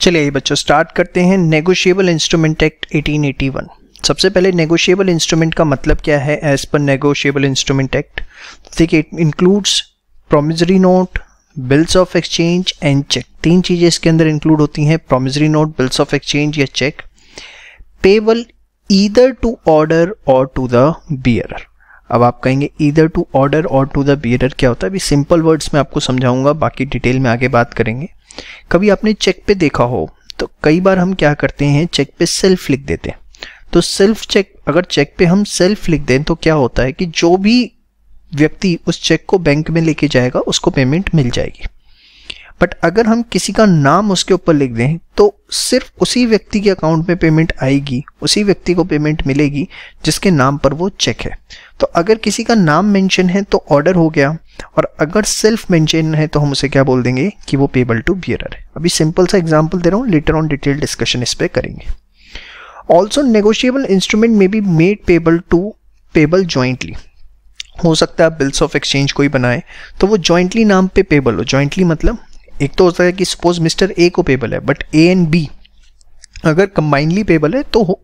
चलिए बच्चों स्टार्ट करते हैं नेगोशिएबल इंस्ट्रूमेंट एक्ट 1881 सबसे पहले नेगोशिएबल इंस्ट्रूमेंट का मतलब क्या है as per negotiable instrument act है it includes promissory note bills of exchange and cheque तीन चीज़ें इसके अंदर इंक्लूड होती हैं promissory note bills of exchange या cheque payable either to order or to the bearer अब आप कहेंगे either to order or to the bearer क्या होता है अभी सिंपल वर्ड्स में आपको समझाऊंगा बाकी डिटेल में आगे बात करेंगे कभी आपने चेक पे देखा हो तो कई बार हम क्या करते हैं चेक पे सेल्फ लिख देते हैं तो सेल्फ चेक अगर चेक पे हम सेल्फ लिख दें तो क्या होता है कि जो भी व्यक्ति उस चेक को बैंक में लेके जाएगा उसको पेमेंट मिल जाएगी बट अगर हम किसी का नाम उसके ऊपर लिख दें तो सिर्फ उसी व्यक्ति के अकाउंट में पेमेंट आएगी उसी व्यक्ति को पेमेंट मिलेगी जिसके नाम पर वो चेक है तो अगर किसी का नाम मेंशन है तो ऑर्डर हो गया और अगर सेल्फ मेंशन है तो हम उसे क्या बोल देंगे कि वो पेबल टू बियर है अभी सिंपल सा एग्जाम्पल दे रहा हूँ लेटर ऑन डिटेल डिस्कशन इस पर करेंगे ऑल्सो नेगोशियेबल इंस्ट्रूमेंट में be made payable to payable jointly हो सकता है बिल्स ऑफ एक्सचेंज कोई बनाए तो वो जॉइंटली नाम पे पेबल हो जॉइंटली मतलब एक तो होता है कि सपोज मिस्टर ए को पेबल है बट ए एंड बी अगर कंबाइनली पेबल है तो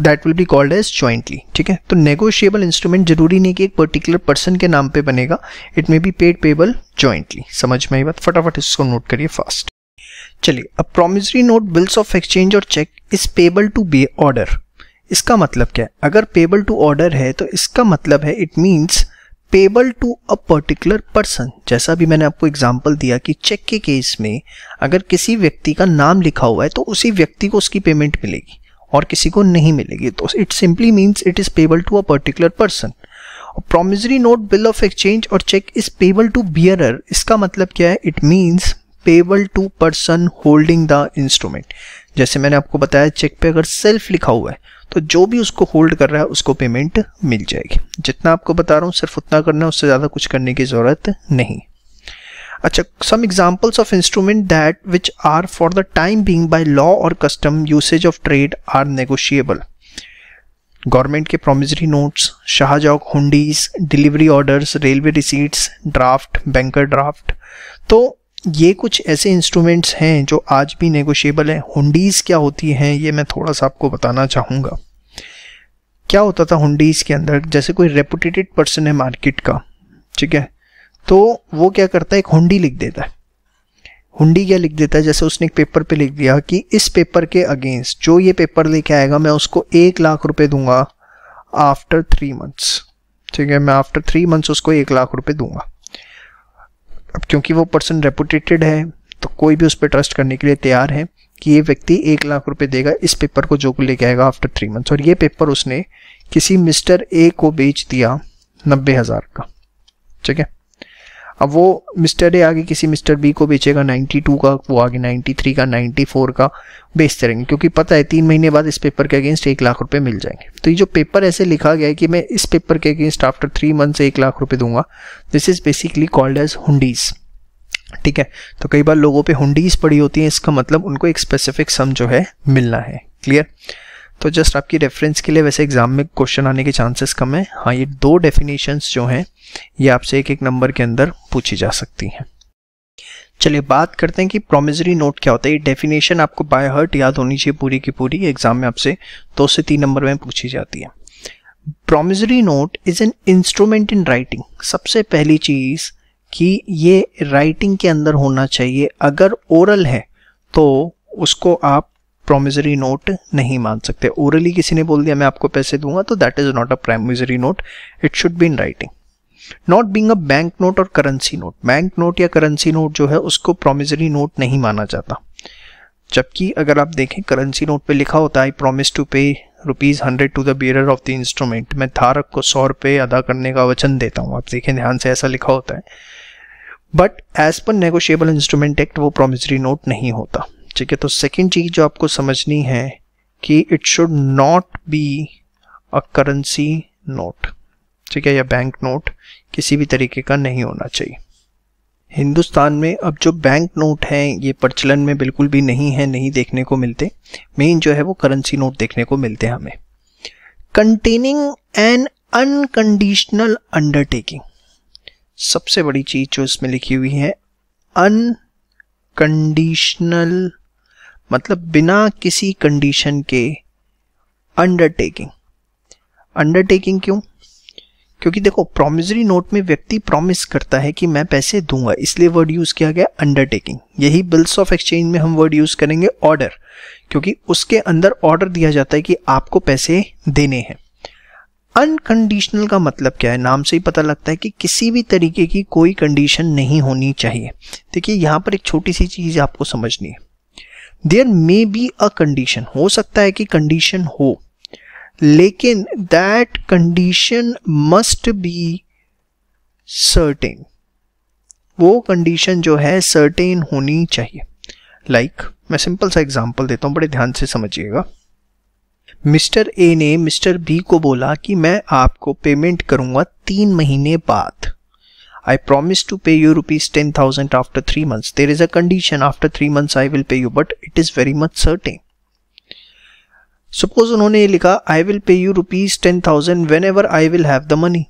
that will be called as jointly ठीक है तो नेगोशिएबल इंस्ट्रूमेंट जरूरी नहीं कि एक पर्टिकुलर पर्सन के नाम पे बनेगा it may be paid payable jointly समझ में आई बात फटाफट इसको नोट करिए फास्ट चलिए अब promissory note bills of exchange और cheque is payable to be order इसका मतलब क्या है अगर पेबल टू ऑर्डर है तो इसका मतलब है it means payable to a particular person जैसा भी मैंने आपको एग्जाम्पल दिया कि चेक के केस में अगर किसी व्यक्ति का नाम लिखा हुआ है तो उसी व्यक्ति को उसकी पेमेंट मिलेगी और किसी को नहीं मिलेगी तो it simply means it is payable to a particular person promissory note bill of exchange और cheque is payable to bearer इसका मतलब क्या है it means payable to person holding the instrument जैसे मैंने आपको बताया चेक पे अगर सेल्फ लिखा हुआ है तो जो भी उसको होल्ड कर रहा है उसको पेमेंट मिल जाएगी जितना आपको बता रहा हूँ सिर्फ उतना करना है उससे ज़्यादा कुछ करने की ज़रूरत नहीं अच्छा some examples of instrument that which are for the time being by law or custom usage of trade are negotiable government के promissory notes Shahjog hundis delivery orders railway receipts draft banker draft तो ये कुछ ऐसे इंस्ट्रूमेंट्स हैं जो आज भी negotiable हैं हुंडीज क्या होती हैं ये मैं थोड़ा सा आपको बताना चाहूँगा क्या होता था हुंडीज के अंदर जैसे कोई रेपुटेटेड पर्सन है मार्केट का ठीक है तो वो क्या करता है एक हुंडी लिख देता है हुंडी क्या लिख देता है जैसे उसने एक पेपर पे लिख दिया कि इस पेपर के अगेंस्ट जो ये पेपर लेके आएगा मैं उसको एक लाख रुपए दूंगा आफ्टर थ्री मंथ्स ठीक है मैं आफ्टर थ्री मंथ्स उसको एक लाख रुपए दूंगा अब क्योंकि वो पर्सन रेपुटेटेड है तो कोई भी उस पर ट्रस्ट करने के लिए तैयार है कि ये व्यक्ति एक लाख रुपए देगा इस पेपर को जो लेके आएगा आफ्टर थ्री मंथ्स और ये पेपर उसने किसी मिस्टर ए को बेच दिया नब्बे हज़ार का ठीक है अब वो मिस्टर ए आगे किसी मिस्टर बी को बेचेगा टू का वो आगे थ्री का फोर का बेचते रहेंगे क्योंकि पता है तीन महीने बाद इस पेपर के अगेंस्ट एक लाख रुपए मिल जाएंगे तो ये जो पेपर ऐसे लिखा गया है कि मैं इस पेपर के अगेंस्ट आफ्टर थ्री मंथ्स एक लाख रुपए दूंगा this is basically called as hundis ठीक है तो कई बार लोगों पे हुंडीज पड़ी होती हैं इसका मतलब उनको एक स्पेसिफिक सम जो है मिलना है क्लियर तो जस्ट आपकी रेफरेंस के लिए वैसे एग्जाम में क्वेश्चन आने के चांसेस कम है हाँ ये दो डेफिनेशंस जो हैं ये आपसे एक एक नंबर के अंदर पूछी जा सकती हैं चलिए बात करते हैं कि प्रोमिजरी नोट क्या होता है ये डेफिनेशन आपको बाय हर्ट याद होनी चाहिए पूरी की पूरी एग्जाम में आपसे दो से तीन नंबर में पूछी जाती है promissory note is an instrument in writing सबसे पहली चीज़ कि ये राइटिंग के अंदर होना चाहिए अगर ओरल है तो उसको आप प्रोमिजरी नोट नहीं मान सकते ओरली किसी ने बोल दिया मैं आपको पैसे दूंगा तो that is not a promissory note it should be in writing not being a bank note or currency note bank note या करेंसी नोट जो है उसको प्रोमिजरी नोट नहीं माना जाता जबकि अगर आप देखें करेंसी नोट पे लिखा होता है I promise to pay rupees hundred to the bearer of the instrument मैं धारक को सौ रुपये अदा करने का वचन देता हूँ आप देखें ध्यान से ऐसा लिखा होता है but as per negotiable instrument act वो प्रोमिसरी नोट नहीं होता ठीक है तो सेकेंड चीज जो आपको समझनी है कि it should not be a currency note ठीक है या बैंक नोट किसी भी तरीके का नहीं होना चाहिए हिंदुस्तान में अब जो बैंक नोट हैं ये प्रचलन में बिल्कुल भी नहीं है नहीं देखने को मिलते मेन जो है वो करेंसी नोट देखने को मिलते हैं हमें कंटेनिंग एन अनकंडीशनल अंडरटेकिंग सबसे बड़ी चीज जो इसमें लिखी हुई है अनकंडीशनल मतलब बिना किसी कंडीशन के अंडरटेकिंग अंडरटेकिंग क्यों क्योंकि देखो प्रोमिजरी नोट में व्यक्ति प्रॉमिस करता है कि मैं पैसे दूंगा इसलिए वर्ड यूज किया गया अंडरटेकिंग यही बिल्स ऑफ एक्सचेंज में हम वर्ड यूज करेंगे ऑर्डर क्योंकि उसके अंदर ऑर्डर दिया जाता है कि आपको पैसे देने हैं अनकंडीशनल का मतलब क्या है नाम से ही पता लगता है कि किसी भी तरीके की कोई कंडीशन नहीं होनी चाहिए देखिए यहाँ पर एक छोटी सी चीज़ आपको समझनी है there may be a condition हो सकता है कि कंडीशन हो लेकिन that condition must be certain वो कंडीशन जो है सर्टेन होनी चाहिए लाइक like, मैं सिंपल सा एग्जांपल देता हूँ बड़े ध्यान से समझिएगा मिस्टर ए ने मिस्टर बी को बोला कि मैं आपको पेमेंट करूंगा तीन महीने बाद I promise to pay you rupees ten thousand after three months there is a condition after three months I will pay you but it is very much certain suppose उन्होंने ये लिखा I will pay you rupees ten thousand whenever I will have the money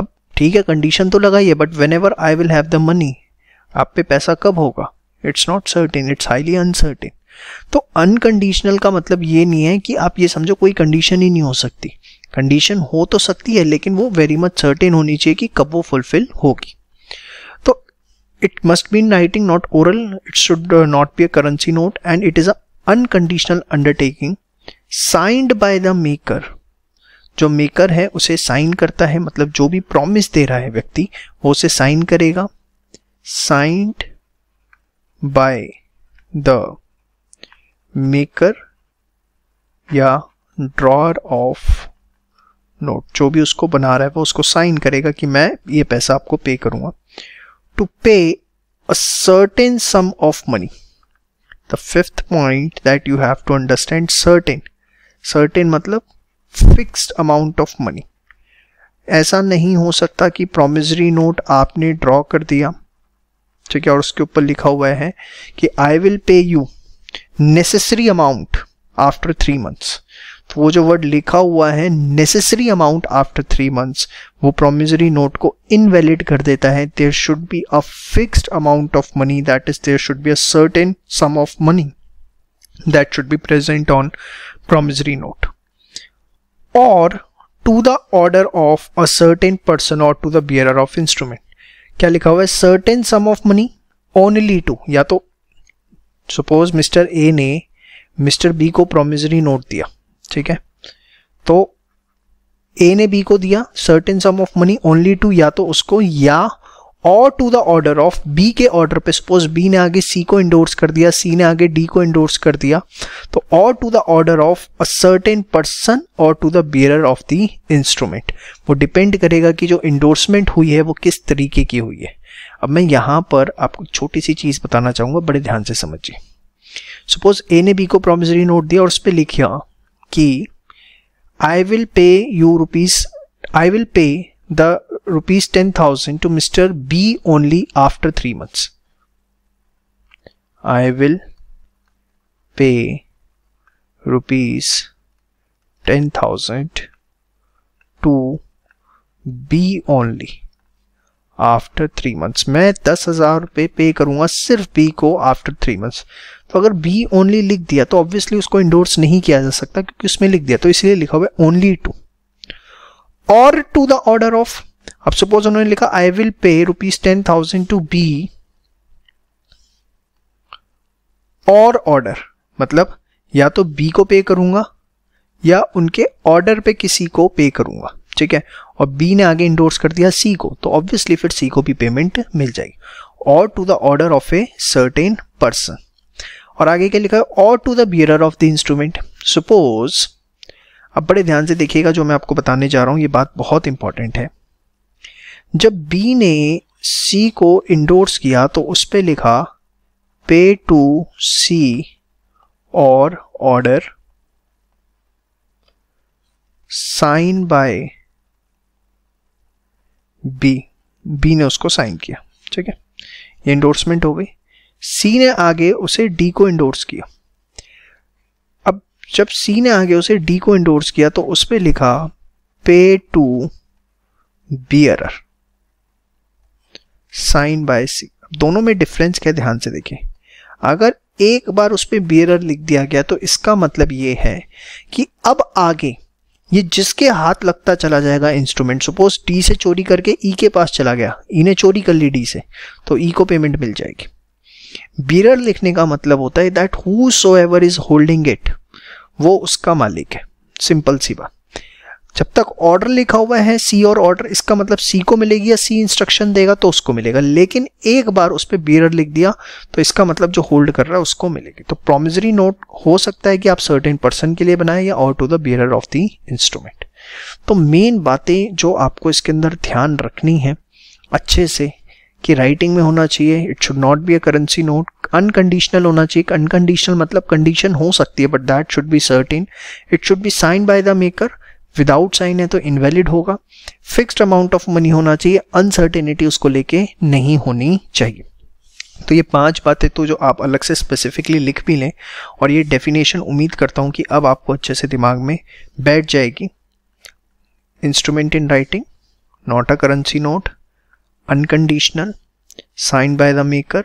अब ठीक है condition तो लगाई है but whenever I will have the money आप पे पैसा कब होगा it's not certain it's highly uncertain तो अनकंडीशनल का मतलब ये नहीं है कि आप ये समझो कोई कंडीशन ही नहीं हो सकती कंडीशन हो तो सकती है लेकिन वो वेरी मच सर्टेन होनी चाहिए कि कब वो फुलफिल होगी तो it must be in writing not oral it should not be a currency note and it is a unconditional undertaking signed by the maker जो मेकर है उसे साइन करता है मतलब जो भी प्रॉमिस दे रहा है व्यक्ति वो उसे साइन करेगा signed by the maker or drawer of note जो भी उसको बना रहा है वो उसको साइन करेगा कि मैं ये पैसा आपको पे करूंगा to pay a certain sum of money the fifth point that you have to understand certain certain मतलब फिक्स्ड अमाउंट ऑफ मनी ऐसा नहीं हो सकता कि प्रोमिजरी नोट आपने ड्रॉ कर दिया ठीक है और उसके ऊपर लिखा हुआ है कि I will pay you necessary amount after three months तो वो जो वर्ड लिखा हुआ है necessary amount after three months वो प्रोमिजरी नोट को इनवैलिड कर देता है there should be a fixed amount of money that is there should be a certain sum of money that should be present on promissory note or to the order of a certain person और to the bearer of instrument क्या लिखा हुआ है certain sum of money only to या तो suppose mister A ने mister B को promissory note दिया ठीक है तो ए ने बी को दिया certain sum of money only to या तो उसको या or to the order of B के ऑर्डर पे सपोज बी ने आगे सी को इंडोर्स कर दिया सी ने आगे डी को इंडोर्स कर दिया तो or to the order of a certain person और to the bearer of the instrument वो डिपेंड करेगा कि जो इंडोर्समेंट हुई है वो किस तरीके की हुई है अब मैं यहां पर आपको छोटी सी चीज़ बताना चाहूंगा बड़े ध्यान से समझिए सपोज ए ने बी को प्रोमिसरी नोट दिया और उस पर लिखा कि I will pay you rupees I will pay the rupees 10,000 to Mr. B only after 3 months. I will pay rupees 10,000 to B only after three months मैं दस हज़ार pay पे sirf सिर्फ बी को आफ्टर थ्री तो अगर B only लिख दिया तो ऑब्वियसली उसको इंडोर्स नहीं किया जा सकता क्योंकि उसमें लिख दिया तो इसलिए लिखा हुआ है ओनली टू और टू द ऑर्डर ऑफ अब सपोज उन्होंने लिखा I will pay rupees ten thousand to B और ऑर्डर मतलब या तो बी को पे करूंगा या उनके ऑर्डर पे किसी को पे करूंगा ठीक है और बी ने आगे इंडोर्स कर दिया सी को तो ऑब्वियसली फिर सी को भी पेमेंट मिल जाएगी or to the order of a certain person और आगे क्या लिखा है और to the bearer of the instrument suppose अब बड़े ध्यान से देखिएगा जो मैं आपको बताने जा रहा हूँ ये बात बहुत इंपॉर्टेंट है जब बी ने सी को इंडोर्स किया तो उस पर लिखा pay to C or order sign by B B ने उसको साइन किया ठीक है ये इंडोर्समेंट हो गई सी ने आगे उसे डी को इंडोर्स किया जब सी ने आगे उसे डी को इंडोर्स किया तो उस पर लिखा pay to bearer sign by C दोनों में डिफरेंस क्या ध्यान से देखें अगर एक बार उस पर बियर लिख दिया गया तो इसका मतलब ये है कि अब आगे ये जिसके हाथ लगता चला जाएगा इंस्ट्रूमेंट सपोज डी से चोरी करके ई e के पास चला गया ई e ने चोरी कर ली डी से तो ई e को पेमेंट मिल जाएगी बीरर लिखने का मतलब होता है that whosoever is holding it वो उसका मालिक है सिंपल सी बात जब तक ऑर्डर लिखा हुआ है सी और ऑर्डर इसका मतलब सी को मिलेगी या सी इंस्ट्रक्शन देगा तो उसको मिलेगा लेकिन एक बार उस पर बीरर लिख दिया तो इसका मतलब जो होल्ड कर रहा है उसको मिलेगी तो प्रोमिजरी नोट हो सकता है कि आप सर्टेन पर्सन के लिए बनाएं या or to the bearer of the instrument तो मेन बातें जो आपको इसके अंदर ध्यान रखनी है अच्छे से कि राइटिंग में होना चाहिए it should not be a currency note unconditional होना चाहिए अनकंडीशनल मतलब कंडीशन हो सकती है but that should be certain it should be sign by the maker without sign है तो इनवैलिड होगा फिक्स्ड अमाउंट ऑफ मनी होना चाहिए अनसर्टेनिटी उसको लेके नहीं होनी चाहिए तो ये पांच बातें तो जो आप अलग से स्पेसिफिकली लिख भी लें और ये डेफिनेशन उम्मीद करता हूँ कि अब आपको अच्छे से दिमाग में बैठ जाएगी instrument in writing not a currency note unconditional signed by the maker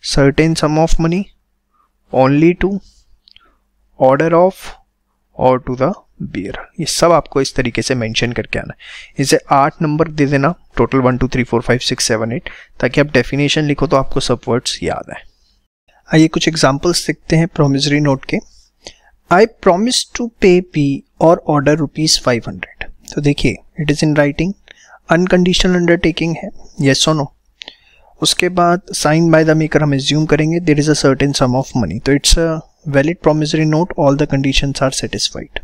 certain sum of money only to order of or to the bearer ये सब आपको इस तरीके से मेंशन करके आना है इसे आठ नंबर दे देना total one two three four five six seven eight ताकि आप डेफिनेशन लिखो तो आपको सब वर्ड्स याद आए आइए कुछ एग्जाम्पल्स देखते हैं प्रोमिजरी नोट के I promise to pay P or order rupees five hundred तो देखिए it is in writing unconditional undertaking है ये और नो उसके बाद साइन बाय द मेकर हम एज्यूम करेंगे there is a certain sum of money तो it's a valid promissory note all the condition are satisfied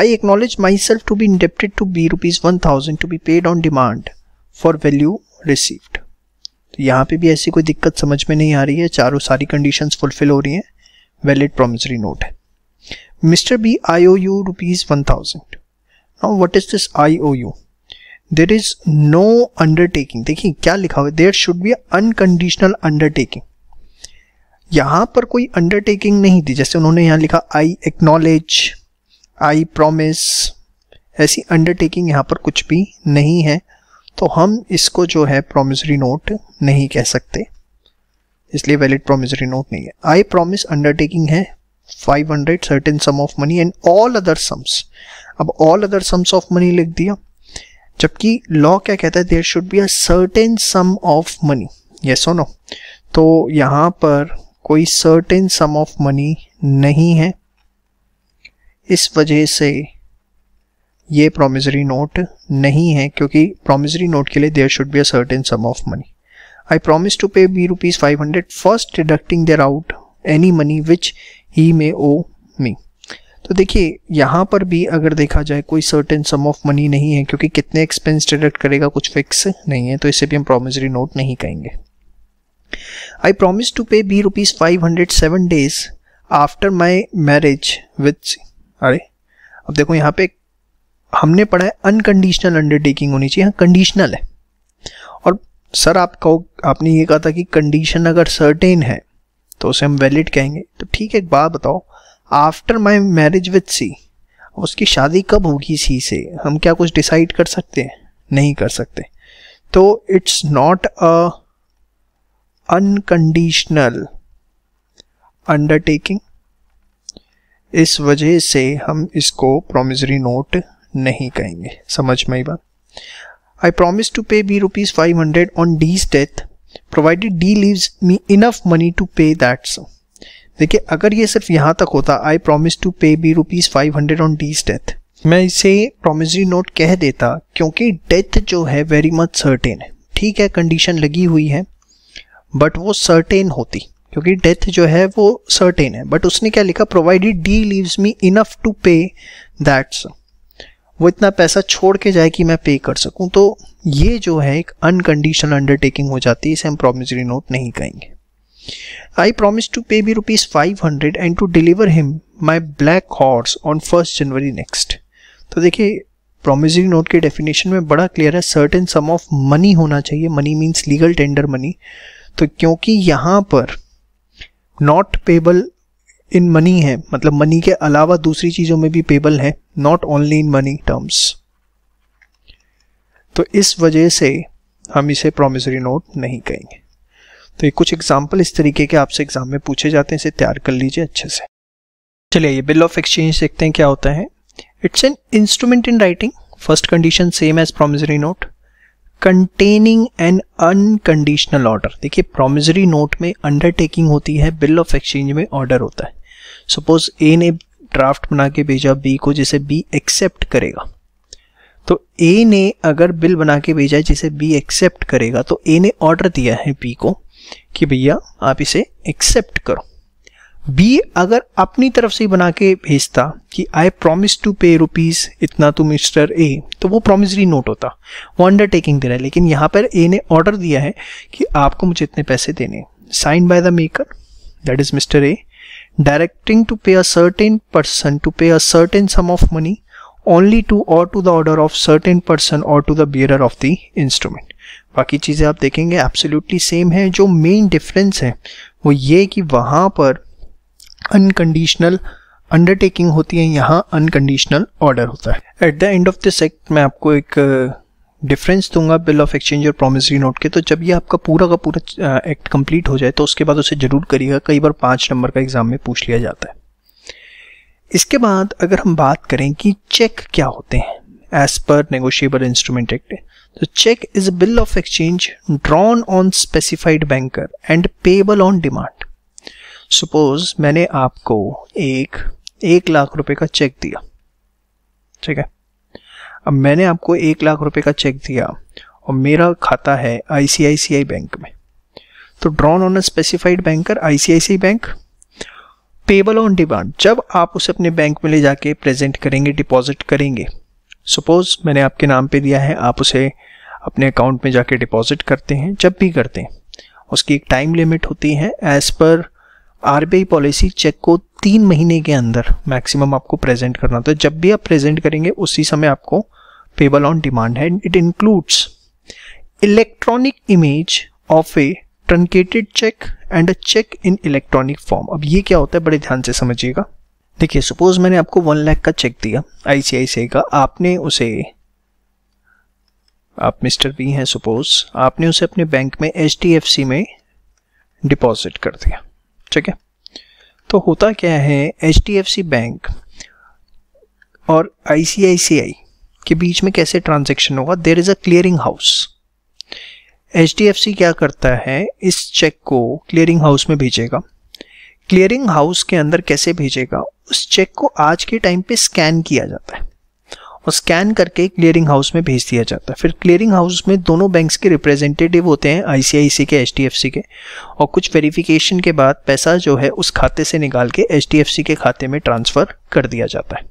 I acknowledge myself to be indebted to B rupees one thousand to be paid on demand for value received तो यहाँ पे भी ऐसी कोई दिक्कत समझ में नहीं आ रही है चारों सारी कंडीशंस फुलफिल हो रही हैं वैलिड प्रोमिसरी नोट है mister B I O U rupees one thousand now what is this I O U there is no undertaking देखिए क्या लिखा हुआ है there should be unconditional undertaking यहां पर कोई अंडरटेकिंग नहीं थी जैसे उन्होंने यहां लिखा आई एक्नोलेज आई प्रोमिस ऐसी अंडरटेकिंग यहां पर कुछ भी नहीं है तो हम इसको जो है प्रोमिसरी नोट नहीं कह सकते इसलिए वैलिड प्रोमिसरी नोट नहीं है आई प्रोमिस अंडरटेकिंग है 500 certain sum of money and all other sums अब all other sums of money लिख दिया जबकि लॉ क्या कहता है there should be a certain sum of money ये और नो तो यहां पर कोई सर्टेन सम ऑफ मनी नहीं है इस वजह से ये प्रोमिजरी नोट नहीं है क्योंकि प्रोमिजरी नोट के लिए there should be a certain sum of money I promise to pay B rupees five hundred first deducting there out any money which he may owe me तो देखिए यहाँ पर भी अगर देखा जाए कोई सर्टेन सम ऑफ मनी नहीं है क्योंकि कितने एक्सपेंस डिडक्ट करेगा कुछ फिक्स नहीं है तो इसे भी हम प्रोमिसरी नोट नहीं कहेंगे I promise to pay B rupees five hundred seven days after my marriage with अरे अब देखो यहाँ पे हमने पढ़ा है अनकंडीशनल अंडरटेकिंग होनी चाहिए यहाँ कंडीशनल है और सर आप कहो आपने ये कहा था कि कंडीशन अगर सर्टेन है तो उसे हम वैलिड कहेंगे तो ठीक है एक बात बताओ after my marriage with C उसकी शादी कब होगी सी से हम क्या कुछ डिसाइड कर सकते हैं नहीं कर सकते तो it's not a unconditional undertaking इस वजह से हम इसको प्रोमिजरी नोट नहीं कहेंगे समझ में ही बात I promise to pay B rupees five hundred on D's death provided D leaves me enough money to pay that sum देखिए अगर ये सिर्फ यहाँ तक होता I promise to pay B rupees five hundred on D's death मैं इसे promissory note कह देता क्योंकि डेथ जो है वेरी मच सर्टेन है ठीक है कंडीशन लगी हुई है बट वो सर्टेन होती क्योंकि डेथ जो है वो सर्टेन है बट उसने क्या लिखा provided D leaves me enough to pay that's वो इतना पैसा छोड़ के जाए कि मैं पे कर सकूं तो ये जो है एक अनकंडीशनल अंडरटेकिंग हो जाती है इसे हम प्रोमिसरी नोट नहीं कहेंगे promise to pay B rupees five hundred and to deliver him my black horse on first January next तो देखिए प्रोमिजरी नोट के डेफिनेशन में बड़ा क्लियर है सर्टेन सम ऑफ मनी होना चाहिए money means legal tender money तो क्योंकि यहाँ पर नॉट पेबल इन मनी है मतलब मनी के अलावा दूसरी चीज़ों में भी पेबल है not only in money terms तो इस वजह से हम इसे प्रोमिसरी नोट नहीं कहेंगे तो ये कुछ एग्जाम्पल इस तरीके के आपसे एग्जाम में पूछे जाते हैं इसे तैयार कर लीजिए अच्छे से चलिए ये बिल ऑफ एक्सचेंज देखते हैं क्या होता है it's an instrument in writing first condition same as promissory note containing an unconditional order देखिए प्रोमिजरी नोट में अंडरटेकिंग होती है बिल ऑफ एक्सचेंज में ऑर्डर होता है सपोज ए ने ड्राफ्ट बना के भेजा बी को जिसे बी एक्सेप्ट करेगा तो ए ने अगर बिल बना के भेजा जिसे बी एक्सेप्ट करेगा तो ए ने ऑर्डर दिया है बी को कि भैया आप इसे एक्सेप्ट करो बी अगर अपनी तरफ से बना के भेजता कि I promise to pay rupees इतना टू मिस्टर ए तो वो प्रोमिसरी नोट होता वो अंडरटेकिंग दे रहा है लेकिन यहाँ पर ए ने ऑर्डर दिया है कि आपको मुझे इतने पैसे देने sign by the maker that is Mister A directing to pay a certain person to pay a certain sum of money only to और to the order of certain person और to the bearer of the instrument बाकी चीज़ें आप देखेंगे absolutely same है जो main difference है वो ये कि वहाँ पर अनकंडीशनल अंडरटेकिंग होती है यहाँ अनकंडीशनल ऑर्डर होता है at the end of this act मैं आपको एक डिफरेंस uh, दूंगा बिल ऑफ एक्सचेंज और प्रोमिसरी नोट के तो जब ये आपका पूरा का पूरा एक्ट uh, कंप्लीट हो जाए तो उसके बाद उसे जरूर करिएगा कई बार पाँच नंबर का एग्जाम में पूछ लिया जाता है इसके बाद अगर हम बात करें कि चेक क्या होते हैं as per negotiable instrument act the check is a bill of exchange drawn on specified banker and payable on demand suppose मैंने आपको एक एक लाख रुपए का चेक दिया ठीक है अब मैंने आपको एक लाख रुपए का चेक दिया और मेरा खाता है आईसीआईसीआई बैंक में तो drawn on a specified banker ICICI bank payable on demand जब आप उसे अपने बैंक में ले जाके प्रेजेंट करेंगे डिपॉजिट करेंगे सपोज मैंने आपके नाम पे दिया है आप उसे अपने अकाउंट में जाके डिपॉजिट करते हैं जब भी करते हैं उसकी एक टाइम लिमिट होती है एज पर आर पॉलिसी चेक को तीन महीने के अंदर मैक्सिमम आपको प्रेजेंट करना होता तो है जब भी आप प्रेजेंट करेंगे उसी समय आपको पेबल ऑन डिमांड है it includes electronic image of a truncated cheque and a cheque in electronic form अब ये क्या होता है बड़े ध्यान से समझिएगा देखिए सपोज मैंने आपको वन लाख का चेक दिया आईसीआईसीआई का आपने उसे आप मिस्टर बी हैं सपोज आपने उसे अपने बैंक में एच में डिपॉजिट कर दिया ठीक है तो होता क्या है एच बैंक और आईसीआईसीआई के बीच में कैसे ट्रांजेक्शन होगा there is a clearing house H क्या करता है इस चेक को क्लियरिंग हाउस में भेजेगा क्लियरिंग हाउस के अंदर कैसे भेजेगा उस चेक को आज के टाइम पे स्कैन किया जाता है और स्कैन करके क्लियरिंग हाउस में भेज दिया जाता है फिर क्लियरिंग हाउस में दोनों बैंक्स के रिप्रेजेंटेटिव होते हैं आईसीआईसी के एच के और कुछ वेरिफिकेशन के बाद पैसा जो है उस खाते से निकाल के एच के खाते में ट्रांसफ़र कर दिया जाता है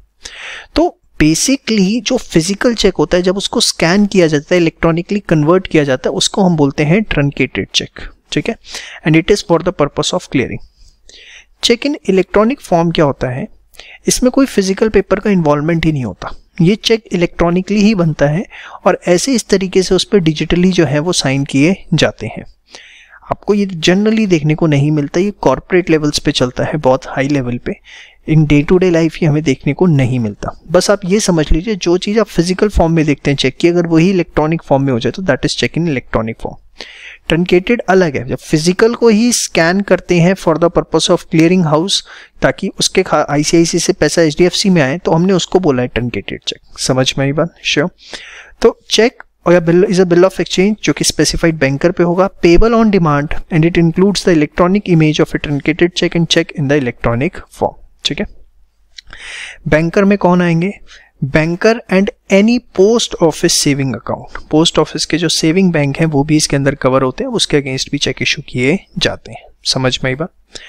तो बेसिकली जो फिजिकल चेक होता है जब उसको स्कैन किया जाता है इलेक्ट्रॉनिकली कन्वर्ट किया जाता है उसको हम बोलते हैं ट्रंकेटेड चेक ठीक है and it is for the purpose of clearing cheque in electronic form क्या होता है इसमें कोई फिजिकल पेपर का इन्वॉल्वमेंट ही नहीं होता ये चेक इलेक्ट्रॉनिकली ही बनता है और ऐसे इस तरीके से उस पर डिजिटली जो है वो साइन किए जाते हैं आपको ये जनरली देखने को नहीं मिलता ये कॉरपोरेट लेवल्स पे चलता है बहुत हाई लेवल पे in day to day life ही हमें देखने को नहीं मिलता बस आप ये समझ लीजिए जो चीज़ आप फिजिकल फॉर्म में देखते हैं चेक की अगर वही इलेक्ट्रॉनिक फॉर्म में हो जाए तो that is cheque in electronic form truncated अलग है जब फिजिकल को ही स्कैन करते हैं for the purpose of clearing house ताकि उसके आईसीआईसी से पैसा एच में आए तो हमने उसको बोला है ट्रंकेटेड चेक समझ में आई बात श्योर तो चेक और या bill is a bill of exchange जो कि स्पेसिफाइड बैंकर पे होगा payable on demand and it includes the electronic image of a truncated cheque and cheque in the electronic form ठीक है बैंकर में कौन आएंगे banker and any post office saving account post office के जो saving bank हैं वो भी इसके अंदर कवर होते हैं उसके अगेंस्ट भी चेक इशू किए जाते हैं समझ में आई बात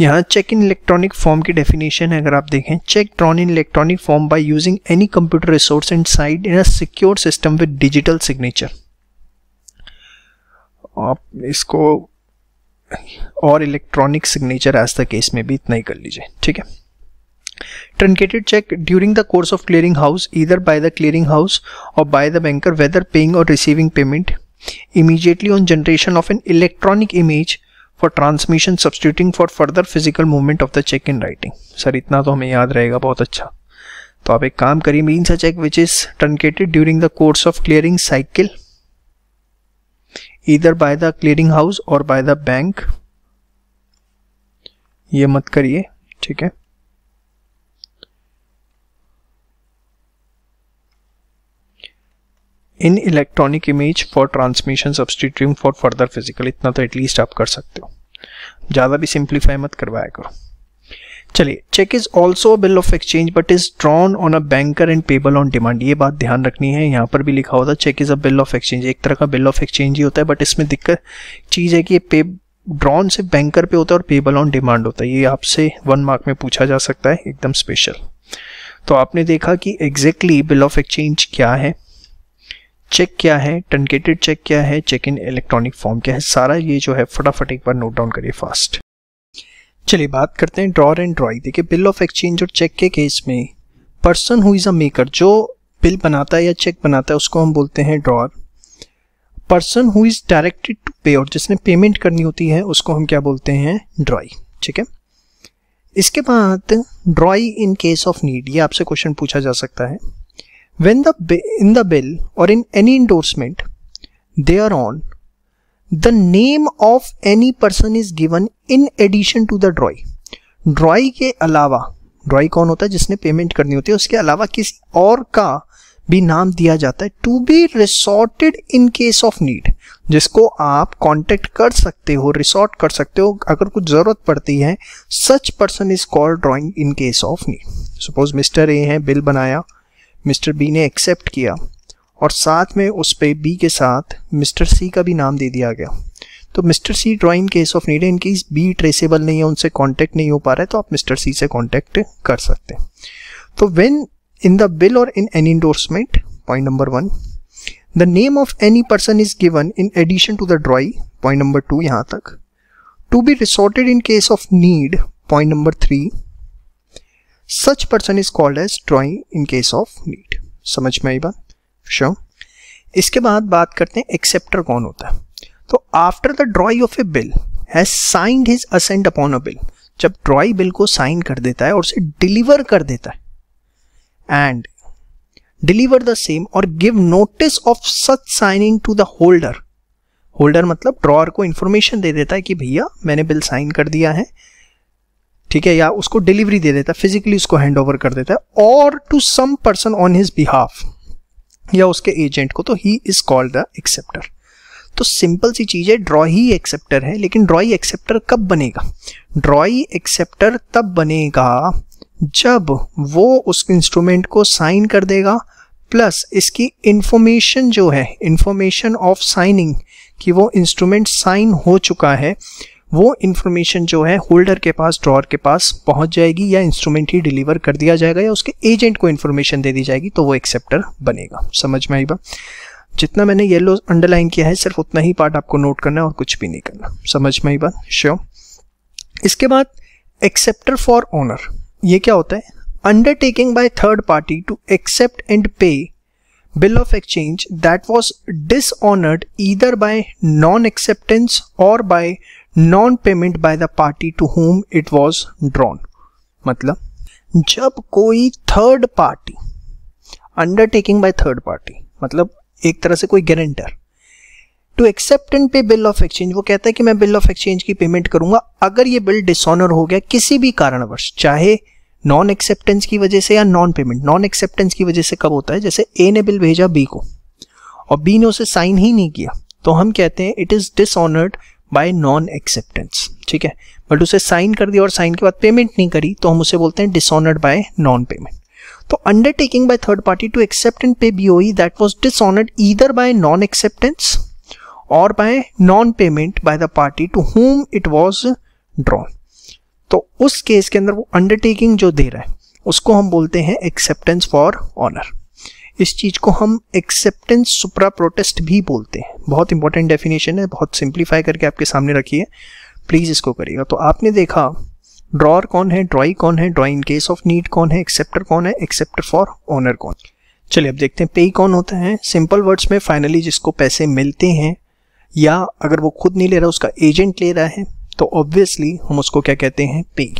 यहाँ चेक इन इलेक्ट्रॉनिक फॉर्म की डेफिनेशन है अगर आप देखें cheque drawn in electronic form by using any computer resource and signed in a secure system with digital signature आप इसको और इलेक्ट्रॉनिक सिग्नेचर आज तक केस में भी इतना ही कर लीजिए ठीक है Truncated check during the course of clearing house either by the clearing house or by the banker whether paying or receiving payment immediately on generation of an electronic image for transmission substituting for further physical movement of the check in writing. Sir इतना तो हमें याद रहेगा बहुत अच्छा तो आप एक काम करिए means a cheque which is truncated during the course of clearing cycle either by the clearing house or by the bank ये मत करिए ठीक है in electronic image for transmission substituting for further physical इतना तो एटलीस्ट आप कर सकते हो ज़्यादा भी सिंप्लीफाई मत करवाया करो चलिए cheque is also bill of exchange but is drawn on a banker and payable on demand ये बात ध्यान रखनी है यहाँ पर भी लिखा होता है cheque is a bill of exchange एक तरह का बिल ऑफ एक्सचेंज ही होता है बट इसमें दिक्कत चीज़ है कि ये पे ड्रॉन से बैंकर पे होता है और पेबल ऑन डिमांड होता है ये आपसे वन मार्क में पूछा जा सकता है एकदम स्पेशल तो आपने देखा कि एग्जैक्टली बिल ऑफ एक्सचेंज क्या है चेक क्या है टनकेटेड चेक क्या है चेक इन इलेक्ट्रॉनिक फॉर्म क्या है सारा ये जो है फटाफट एक बार नोट डाउन करिए फास्ट चलिए बात करते हैं ड्रॉर एंड ड्रॉइंग देखिए बिल ऑफ एक्सचेंज और चेक के केस में person who is a maker जो बिल बनाता है या चेक बनाता है उसको हम बोलते हैं drawer person who is directed to pay और जिसने पेमेंट करनी होती है उसको हम क्या बोलते हैं ड्रॉई ठीक है इसके बाद drawee in case of need ये आपसे क्वेश्चन पूछा जा सकता है When the in the bill or in any endorsement thereon the name of any person is given in addition to the ड्रॉई ड्रॉई के अलावा ड्रॉई कौन होता है जिसने पेमेंट करनी होती है उसके अलावा किसी और का भी नाम दिया जाता है to be resorted in case of need जिसको आप कांटेक्ट कर सकते हो रिसोर्ट कर सकते हो अगर कुछ ज़रूरत पड़ती है such person is called drawee in case of need suppose mister A हैं बिल बनाया मिस्टर बी ने एक्सेप्ट किया और साथ में उस पे बी के साथ मिस्टर सी का भी नाम दे दिया गया तो Mister C drawee case of need इनकी बी ट्रेसेबल नहीं है उनसे कांटेक्ट नहीं हो पा रहा है तो आप मिस्टर सी से कांटेक्ट कर सकते हैं तो व्हेन इन द बिल और in an endorsement point number one the name of any person is given in addition to the drawee point number two यहाँ तक to be resorted in case of need point number three Such person is called as drawing in case of need. समझ में आई बात show इसके बाद बात करते हैं एक्सेप्टर कौन होता है तो after the drawee of a bill has signed his assent upon a bill जब ड्रॉइंग बिल को साइन कर देता है और उसे डिलीवर कर देता है एंड डिलीवर द सेम और give notice of such signing to the holder holder मतलब ड्रॉअर को इंफॉर्मेशन दे देता है कि भैया मैंने बिल साइन कर दिया है ठीक है या उसको डिलीवरी दे देता है फिजिकली उसको हैंड ओवर कर देता है और to some person on his behalf या उसके एजेंट को तो, तो he is called the acceptor तो सिंपल सी चीज़ है ड्रॉई एक्सेप्टर है लेकिन ड्रॉई एक्सेप्टर कब बनेगा ड्रॉई एक्सेप्टर तब बनेगा जब वो उस इंस्ट्रूमेंट को साइन कर देगा प्लस इसकी इंफॉर्मेशन जो है इंफॉर्मेशन ऑफ साइनिंग कि वो इंस्ट्रूमेंट साइन हो चुका है वो इन्फॉर्मेशन जो है होल्डर के पास ड्रॉर के पास पहुंच जाएगी या इंस्ट्रूमेंट ही डिलीवर कर दिया जाएगा या उसके एजेंट को इन्फॉर्मेशन दे दी जाएगी तो वो एक्सेप्टर बनेगा समझ में आई बात जितना मैंने येलो अंडरलाइन किया है सिर्फ उतना ही पार्ट आपको नोट करना है और कुछ भी नहीं करना समझ में आई बात श्योर इसके बाद एक्सेप्टर फॉर ओनर ये क्या होता है undertaking by third party to accept and pay bill of exchange that was dishonoured either by non acceptance और by non payment by the party to whom it was drawn मतलब जब कोई third party undertaking by third party मतलब एक तरह से कोई guarantor to accept and pay bill of exchange वो कहता है कि मैं बिल ऑफ एक्सचेंज की पेमेंट करूंगा अगर ये बिल डिसऑनर हो गया किसी भी कारणवश चाहे नॉन एक्सेप्टेंस की वजह से या नॉन पेमेंट नॉन एक्सेप्टेंस की वजह से कब होता है जैसे ए ने बिल भेजा बी को और बी ने उसे साइन ही नहीं किया तो हम कहते हैं it is dishonoured by non acceptance ठीक है बट उसे साइन कर दिया और साइन के बाद पेमेंट नहीं करी तो हम उसे बोलते हैं डिसऑनर्ड बाय नॉन पेमेंट तो undertaking by third party to accept and pay BOE that was dishonoured either by non acceptance और by non payment by the party to whom it was drawn तो उस case के अंदर वो undertaking जो दे रहा है उसको हम बोलते हैं एक्सेप्टेंस फॉर ऑनर इस चीज़ को हम एक्सेप्टेंस सुप्रा प्रोटेस्ट भी बोलते हैं बहुत इंपॉर्टेंट डेफिनेशन है बहुत सिंप्लीफाई करके आपके सामने रखिए प्लीज़ इसको करिएगा तो आपने देखा ड्रॉर कौन है ड्रॉई कौन है drawee in case of need कौन है एक्सेप्टर कौन है एक्सेप्टर फॉर ऑनर कौन चलिए अब देखते हैं पे कौन होता है सिंपल वर्ड्स में फाइनली जिसको पैसे मिलते हैं या अगर वो खुद नहीं ले रहा उसका एजेंट ले रहा है तो ऑब्वियसली हम उसको क्या कहते हैं पे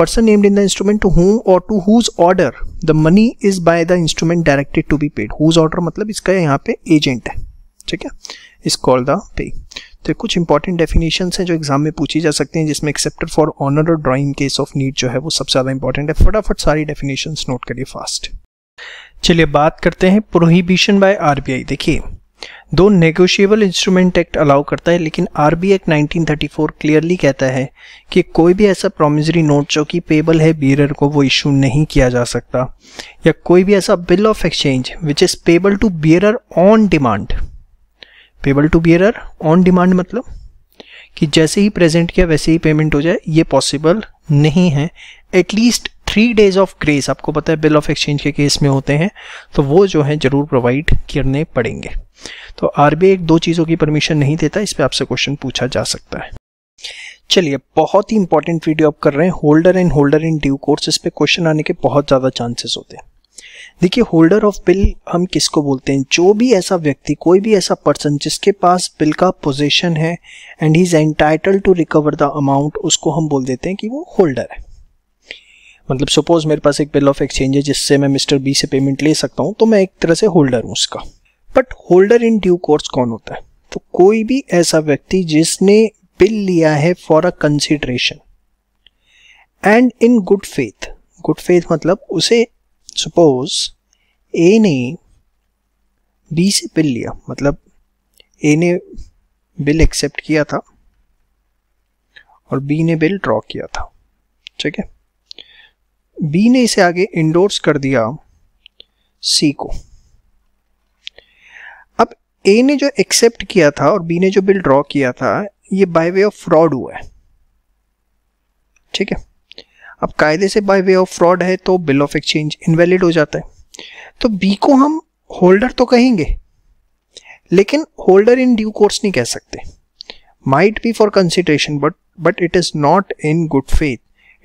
person named in the instrument to whom or to whose order the money is by the instrument directed to be paid whose order मतलब इसका यहाँ पे agent है ठीक है इस कॉल द पे तो कुछ इंपॉर्टेंट डेफिनेशन है जो एग्जाम में पूछी जा सकती हैं जिसमें एक्सेप्टेड फॉर ऑनर और ड्राइंग केस ऑफ नीड जो है वो सबसे ज़्यादा इंपॉर्टेंट है फटाफट सारी डेफिनेशन नोट करिए फास्ट चलिए बात करते हैं प्रोहिबिशन बाय आरबीआई देखिए दो नेगोशिएबल इंस्ट्रूमेंट एक्ट अलाउ करता है लेकिन R B act four clearly कहता है कि कोई भी ऐसा प्रोमिजरी नोट जो कि पेबल है बीरर को वो इशू नहीं किया जा सकता या कोई भी ऐसा bill of exchange which is payable to bearer on demand payable to bearer on demand मतलब कि जैसे ही प्रेजेंट किया वैसे ही पेमेंट हो जाए ये पॉसिबल नहीं है at least three days of grace आपको पता है बिल ऑफ एक्सचेंज के केस में होते हैं तो वो जो है जरूर प्रोवाइड करने पड़ेंगे तो आरबीआई दो चीज़ों की परमिशन नहीं देता इस पर आपसे क्वेश्चन पूछा जा सकता है चलिए बहुत ही इंपॉर्टेंट वीडियो आप कर रहे हैं holder and holder in due course इस पर क्वेश्चन आने के बहुत ज़्यादा चांसेस होते हैं देखिए होल्डर ऑफ बिल हम किसको बोलते हैं जो भी ऐसा व्यक्ति कोई भी ऐसा पर्सन जिसके पास बिल का पोजीशन है and he is entitled to recover the amount उसको हम बोल देते हैं कि वो होल्डर है मतलब सपोज मेरे पास एक बिल ऑफ एक्सचेंज है जिससे मैं मिस्टर बी से पेमेंट ले सकता हूँ तो मैं एक तरह से होल्डर हूँ उसका but holder in due course कौन होता है तो कोई भी ऐसा व्यक्ति जिसने बिल लिया है for a consideration and in good faith good faith मतलब उसे सपोज ए ने बी से बिल लिया मतलब ए ने बिल एक्सेप्ट किया था और बी ने बिल ड्रॉ किया था ठीक है बी ने इसे आगे इंडोर्स कर दिया सी को अब ए ने जो एक्सेप्ट किया था और बी ने जो बिल ड्रॉ किया था ये बाय वे ऑफ फ्रॉड हुआ है ठीक है अब कायदे से बाय वे ऑफ फ्रॉड है तो बिल ऑफ एक्सचेंज इनवैलिड हो जाता है तो बी को हम होल्डर तो कहेंगे लेकिन होल्डर इन ड्यू कोर्स नहीं कह सकते might be for consideration but but it is not in good faith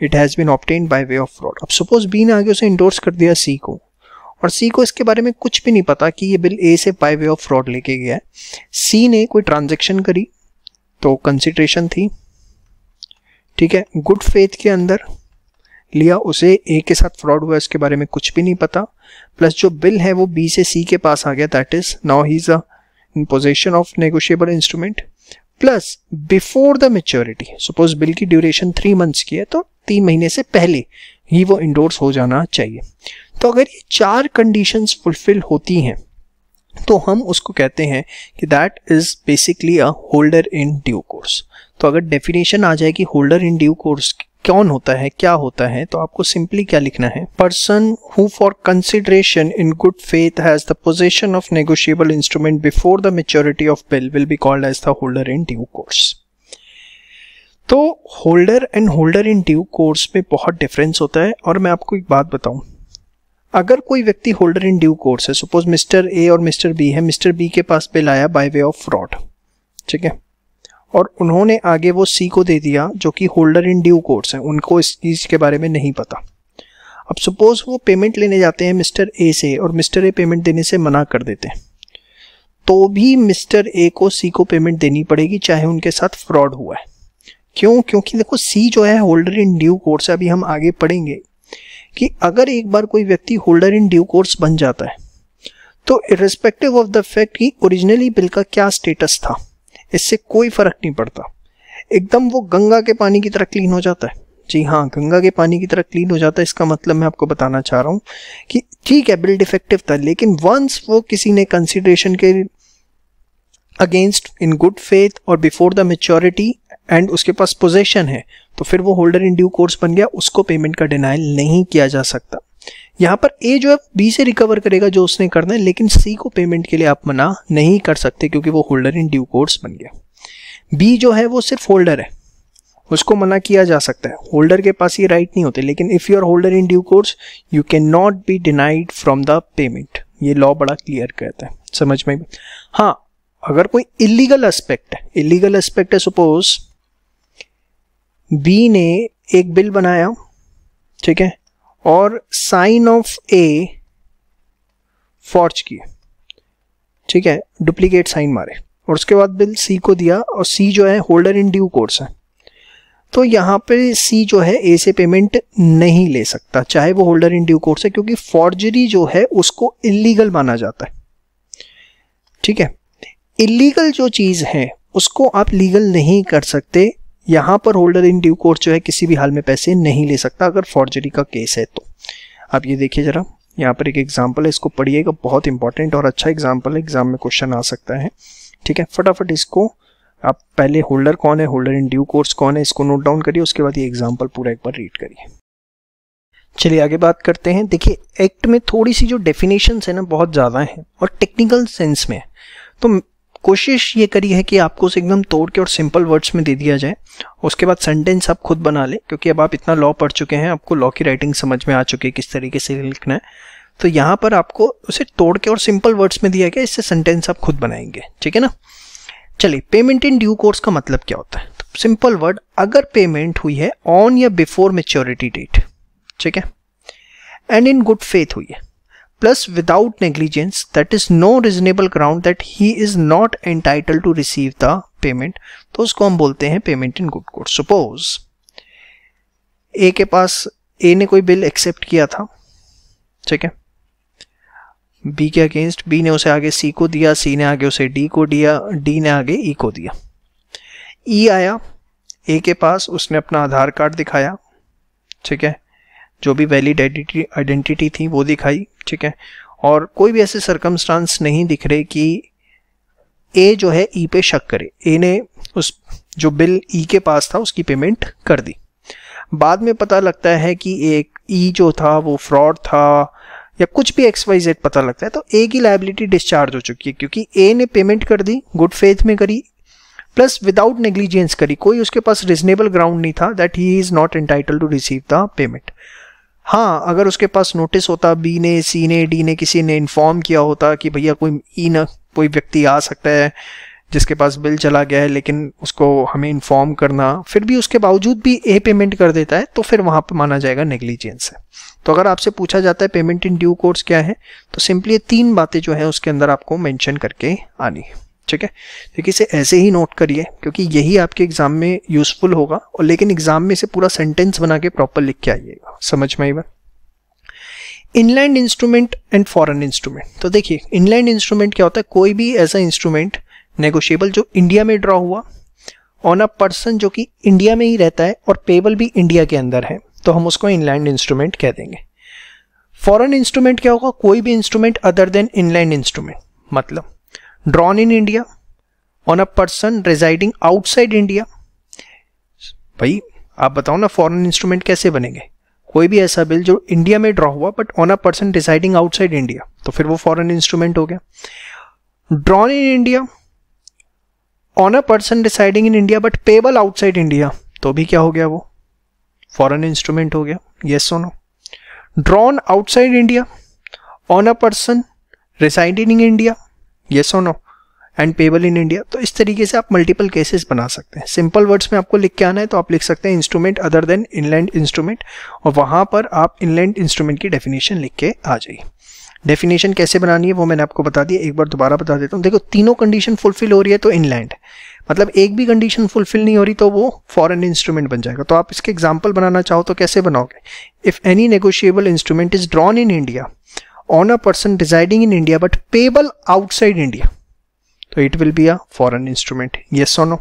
it has been obtained by way of fraud अब सपोज बी ने आगे उसे इंडोर्स कर दिया सी को और सी को इसके बारे में कुछ भी नहीं पता कि ये बिल ए से बाय वे ऑफ फ्रॉड लेके गया है सी ने कोई ट्रांजेक्शन करी तो कंसिड्रेशन थी ठीक है गुड फेथ के अंदर लिया उसे ए के साथ फ्रॉड हुआ इसके बारे में कुछ भी नहीं पता प्लस जो बिल है वो बी से सी के पास आ गया that is now he is a in of negotiable instrument plus before the maturity suppose bill की ड्यूरेशन थ्री मंथ्स की है तो तीन महीने से पहले ही वो इंडोर्स हो जाना चाहिए तो अगर ये चार कंडीशंस फुलफिल होती हैं तो हम उसको कहते हैं कि that is basically a holder in due course तो अगर डेफिनेशन आ जाए कि होल्डर इन ड्यू कोर्स कौन होता है क्या होता है तो आपको सिंपली क्या लिखना है person who for consideration in good faith has the position of negotiable instrument before the maturity of bill will be called as the holder in due course तो holder and holder in due course में बहुत difference होता है और मैं आपको एक बात बताऊं अगर कोई व्यक्ति होल्डर इन ड्यू कोर्स है सपोज मिस्टर ए और मिस्टर बी है मिस्टर बी के पास बिल आया बाय वे ऑफ फ्रॉड ठीक है और उन्होंने आगे वो सी को दे दिया जो कि होल्डर इन ड्यू कोर्स है उनको इस चीज़ के बारे में नहीं पता अब सपोज वो पेमेंट लेने जाते हैं मिस्टर ए से और मिस्टर ए पेमेंट देने से मना कर देते हैं तो भी मिस्टर ए को सी को पेमेंट देनी पड़ेगी चाहे उनके साथ फ्रॉड हुआ है क्यों क्योंकि देखो सी जो है होल्डर इन ड्यू कोर्स है अभी हम आगे पढ़ेंगे कि अगर एक बार कोई व्यक्ति होल्डर इन ड्यू कोर्स बन जाता है तो इरेस्पेक्टिव ऑफ द फैक्ट कि ओरिजिनली बिल का क्या स्टेटस था इससे कोई फर्क नहीं पड़ता एकदम वो गंगा के पानी की तरह क्लीन हो जाता है जी हाँ गंगा के पानी की तरह क्लीन हो जाता है इसका मतलब मैं आपको बताना चाह रहा हूँ कि ठीक है बिल डिफेक्टिव था लेकिन वंस वो किसी ने कंसिडरेशन के अगेंस्ट इन गुड फेथ और बिफोर द मेच्योरिटी एंड उसके पास पोजेशन है तो फिर वो होल्डर इन ड्यू कोर्स बन गया उसको पेमेंट का डिनाइल नहीं किया जा सकता यहाँ पर ए जो है बी से रिकवर करेगा जो उसने करना है लेकिन सी को पेमेंट के लिए आप मना नहीं कर सकते क्योंकि वो होल्डर इन ड्यू कोर्स बन गया बी जो है वो सिर्फ होल्डर है उसको मना किया जा सकता है होल्डर के पास ये राइट नहीं होते लेकिन if you are holder in due course you can not be denied from the payment ये लॉ बड़ा क्लियर कहता है समझ में हाँ अगर कोई इलीगल एस्पेक्ट है इलीगल एस्पेक्ट है सपोज बी ने एक बिल बनाया ठीक है और साइन ऑफ ए फॉर्ज की ठीक है डुप्लीकेट साइन मारे और उसके बाद बिल सी को दिया और सी जो है होल्डर इन ड्यू कोर्स है तो यहां पे सी जो है ए से पेमेंट नहीं ले सकता चाहे वो होल्डर इन ड्यू कोर्स है क्योंकि फॉर्जरी जो है उसको इलीगल माना जाता है ठीक है इलीगल जो चीज़ है उसको आप लीगल नहीं कर सकते यहाँ पर होल्डर इन ड्यू कोर्स जो है किसी भी हाल में पैसे नहीं ले सकता अगर फॉर्जरी का केस है तो आप ये देखिए ज़रा यहाँ पर एक एग्जाम्पल है इसको पढ़िएगा बहुत इंपॉर्टेंट और अच्छा एग्जाम्पल है एग्जाम में क्वेश्चन आ सकता है ठीक है फटाफट इसको आप पहले होल्डर कौन है होल्डर इन ड्यू कोर्स कौन है इसको नोट डाउन करिए उसके बाद ये एग्जाम्पल पूरा एक बार रीड करिए चलिए आगे बात करते हैं देखिए एक्ट में थोड़ी सी जो डेफिनेशन है ना बहुत ज़्यादा है और टेक्निकल सेंस में तो कोशिश ये करी है कि आपको उसे एकदम तोड़ के और सिंपल वर्ड्स में दे दिया जाए उसके बाद सेंटेंस आप खुद बना लें क्योंकि अब आप इतना लॉ पढ़ चुके हैं आपको लॉ की राइटिंग समझ में आ चुकी है किस तरीके से लिखना है तो यहाँ पर आपको उसे तोड़ के और सिंपल वर्ड्स में दिया गया इससे सेंटेंस आप खुद बनाएंगे ठीक है ना चलिए पेमेंट इन ड्यू कोर्स का मतलब क्या होता है तो सिंपल वर्ड अगर पेमेंट हुई है ऑन या बिफोर मेच्योरिटी डेट ठीक है एंड इन गुड फेथ हुई है plus without negligence that is no reasonable ground that he is not entitled to receive the payment तो उसको हम बोलते हैं payment in good course suppose ए के पास ए ने कोई बिल एक्सेप्ट किया था ठीक है बी के अगेंस्ट बी ने उसे आगे सी को दिया सी ने आगे उसे डी को दिया डी ने आगे ई e को दिया ई e आया ए के पास उसने अपना आधार कार्ड दिखाया ठीक है जो भी वैलिड आइडेंटिटी थी वो दिखाई ठीक है और कोई भी ऐसे सरकमस्टांस नहीं दिख रहे कि ए जो है ई e पे शक करे ए ने उस जो बिल ई e के पास था उसकी पेमेंट कर दी बाद में पता लगता है कि एक ई e जो था वो फ्रॉड था या कुछ भी एक्स वाई जेड पता लगता है तो ए की लाइबिलिटी डिस्चार्ज हो चुकी है क्योंकि ए ने पेमेंट कर दी गुड फेथ में करी प्लस विदाउट नेग्लिजेंस करी कोई उसके पास रिजनेबल ग्राउंड नहीं था that he is not entitle to receive the payment हाँ अगर उसके पास नोटिस होता बी ने सी ने डी ने किसी ने इन्फॉर्म किया होता कि भैया कोई ई e ना कोई व्यक्ति आ सकता है जिसके पास बिल चला गया है लेकिन उसको हमें इन्फॉर्म करना फिर भी उसके बावजूद भी ए पेमेंट कर देता है तो फिर वहाँ पर माना जाएगा नेग्लिजेंस है तो अगर आपसे पूछा जाता है पेमेंट इन ड्यू कोर्स क्या है तो सिंपली तीन बातें जो हैं उसके अंदर आपको मैंशन करके आनी है ठीक है तो इसे ऐसे ही नोट करिए क्योंकि यही आपके एग्जाम में यूजफुल होगा और लेकिन एग्जाम में इसे पूरा सेंटेंस बना के प्रॉपर लिख के आइएगा समझ में आई बात inland instrument and foreign instrument तो देखिए इनलैंड इंस्ट्रूमेंट क्या होता है कोई भी ऐसा इंस्ट्रूमेंट नेगोशिएबल जो इंडिया में ड्रॉ हुआ ऑन अ पर्सन जो कि इंडिया में ही रहता है और पेबल भी इंडिया के अंदर है तो हम उसको इनलैंड इंस्ट्रूमेंट कह देंगे फॉरन इंस्ट्रूमेंट क्या होगा कोई भी instrument other than inland instrument मतलब drawn in India on a person residing outside India भाई आप बताओ ना फॉरन इंस्ट्रूमेंट कैसे बनेंगे कोई भी ऐसा बिल जो इंडिया में ड्रॉ हुआ but on a person residing outside India तो फिर वो फॉरन इंस्ट्रूमेंट हो गया drawn in India on a person residing in India but payable outside India तो भी क्या हो गया वो फॉरन इंस्ट्रूमेंट हो गया ये और no drawn outside India on a person residing in India yes और no and payable in India तो इस तरीके से आप मल्टीपल केसेस बना सकते हैं सिंपल वर्ड्स में आपको लिख के आना है तो आप लिख सकते हैं instrument other than inland instrument और वहां पर आप इनलैंड इंस्ट्रूमेंट की डेफिनेशन लिख के आ जाइए डेफिनेशन कैसे बनानी है वो मैंने आपको बता दिया एक बार दोबारा बता देता हूँ देखो तीनों कंडीशन फुलफिल हो रही है तो इनलैंड मतलब एक भी कंडीशन फुलफिल नहीं हो रही तो वो फॉरेन इंस्ट्रूमेंट बन जाएगा तो आप इसके एग्जाम्पल बनाना चाहो तो कैसे बनाओगे if any negotiable instrument is drawn in India on a person residing in India but payable outside India तो it will be a foreign instrument yes और नो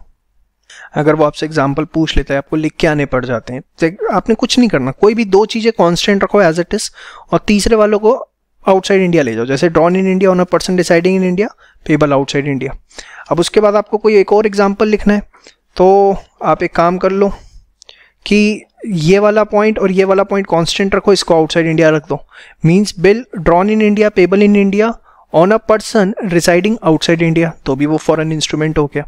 अगर वो आपसे एग्जाम्पल पूछ लेता है आपको लिख के आने पड़ जाते हैं तो आपने कुछ नहीं करना कोई भी दो चीज़ें कॉन्स्टेंट रखो एज इट इज और तीसरे वालों को आउटसाइड इंडिया ले जाओ जैसे drawn in India on a person deciding in India payable outside India अब उसके बाद आपको कोई एक और एग्जाम्पल लिखना है तो आप एक काम कर लो कि ये वाला पॉइंट और ये वाला पॉइंट कांस्टेंट रखो इसको आउटसाइड इंडिया रख दो means bill drawn in India payable in India on a person residing outside India तो भी वो फॉरेन इंस्ट्रूमेंट हो गया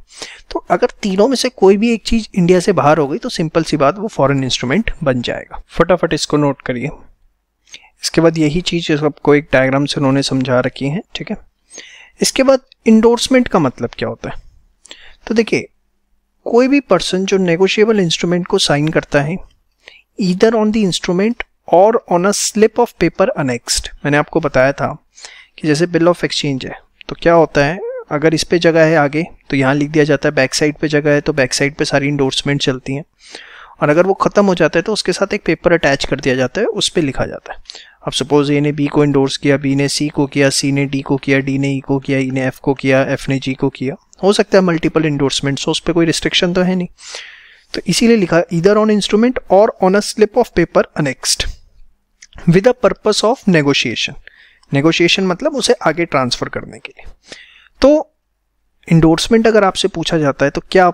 तो अगर तीनों में से कोई भी एक चीज़ इंडिया से बाहर हो गई तो सिंपल सी बात वो फॉरेन इंस्ट्रूमेंट बन जाएगा फटाफट इसको नोट करिए इसके बाद यही चीज़ सबको एक डायग्राम से उन्होंने समझा रखी है ठीक है इसके बाद इंडोर्समेंट का मतलब क्या होता है तो देखिए कोई भी पर्सन जो नेगोशिएबल इंस्ट्रूमेंट को साइन करता है ईदर ऑन द इंस्ट्रूमेंट और on a slip of paper annexed मैंने आपको बताया था कि जैसे बिल ऑफ एक्सचेंज है तो क्या होता है अगर इस पे जगह है आगे तो यहाँ लिख दिया जाता है बैक साइड पे जगह है तो बैक साइड पे सारी इंडोर्समेंट चलती हैं और अगर वो ख़त्म हो जाता है तो उसके साथ एक पेपर अटैच कर दिया जाता है उस पर लिखा जाता है अब सपोज ए ने बी को इंडोर्स किया बी ने सी को किया सी ने डी को किया डी ने ई e को किया ई e ने एफ को किया एफ ने जी को किया हो सकता है मल्टीपल इंडोर्समेंट्स हो उस पर कोई रिस्ट्रिक्शन तो है नहीं तो इसीलिए लिखा इधर ऑन इंस्ट्रूमेंट और on a slip of paper annexed with a purpose of negotiation negotiation मतलब उसे आगे ट्रांसफर करने के लिए तो इंडोर्समेंट अगर आपसे पूछा जाता है तो क्या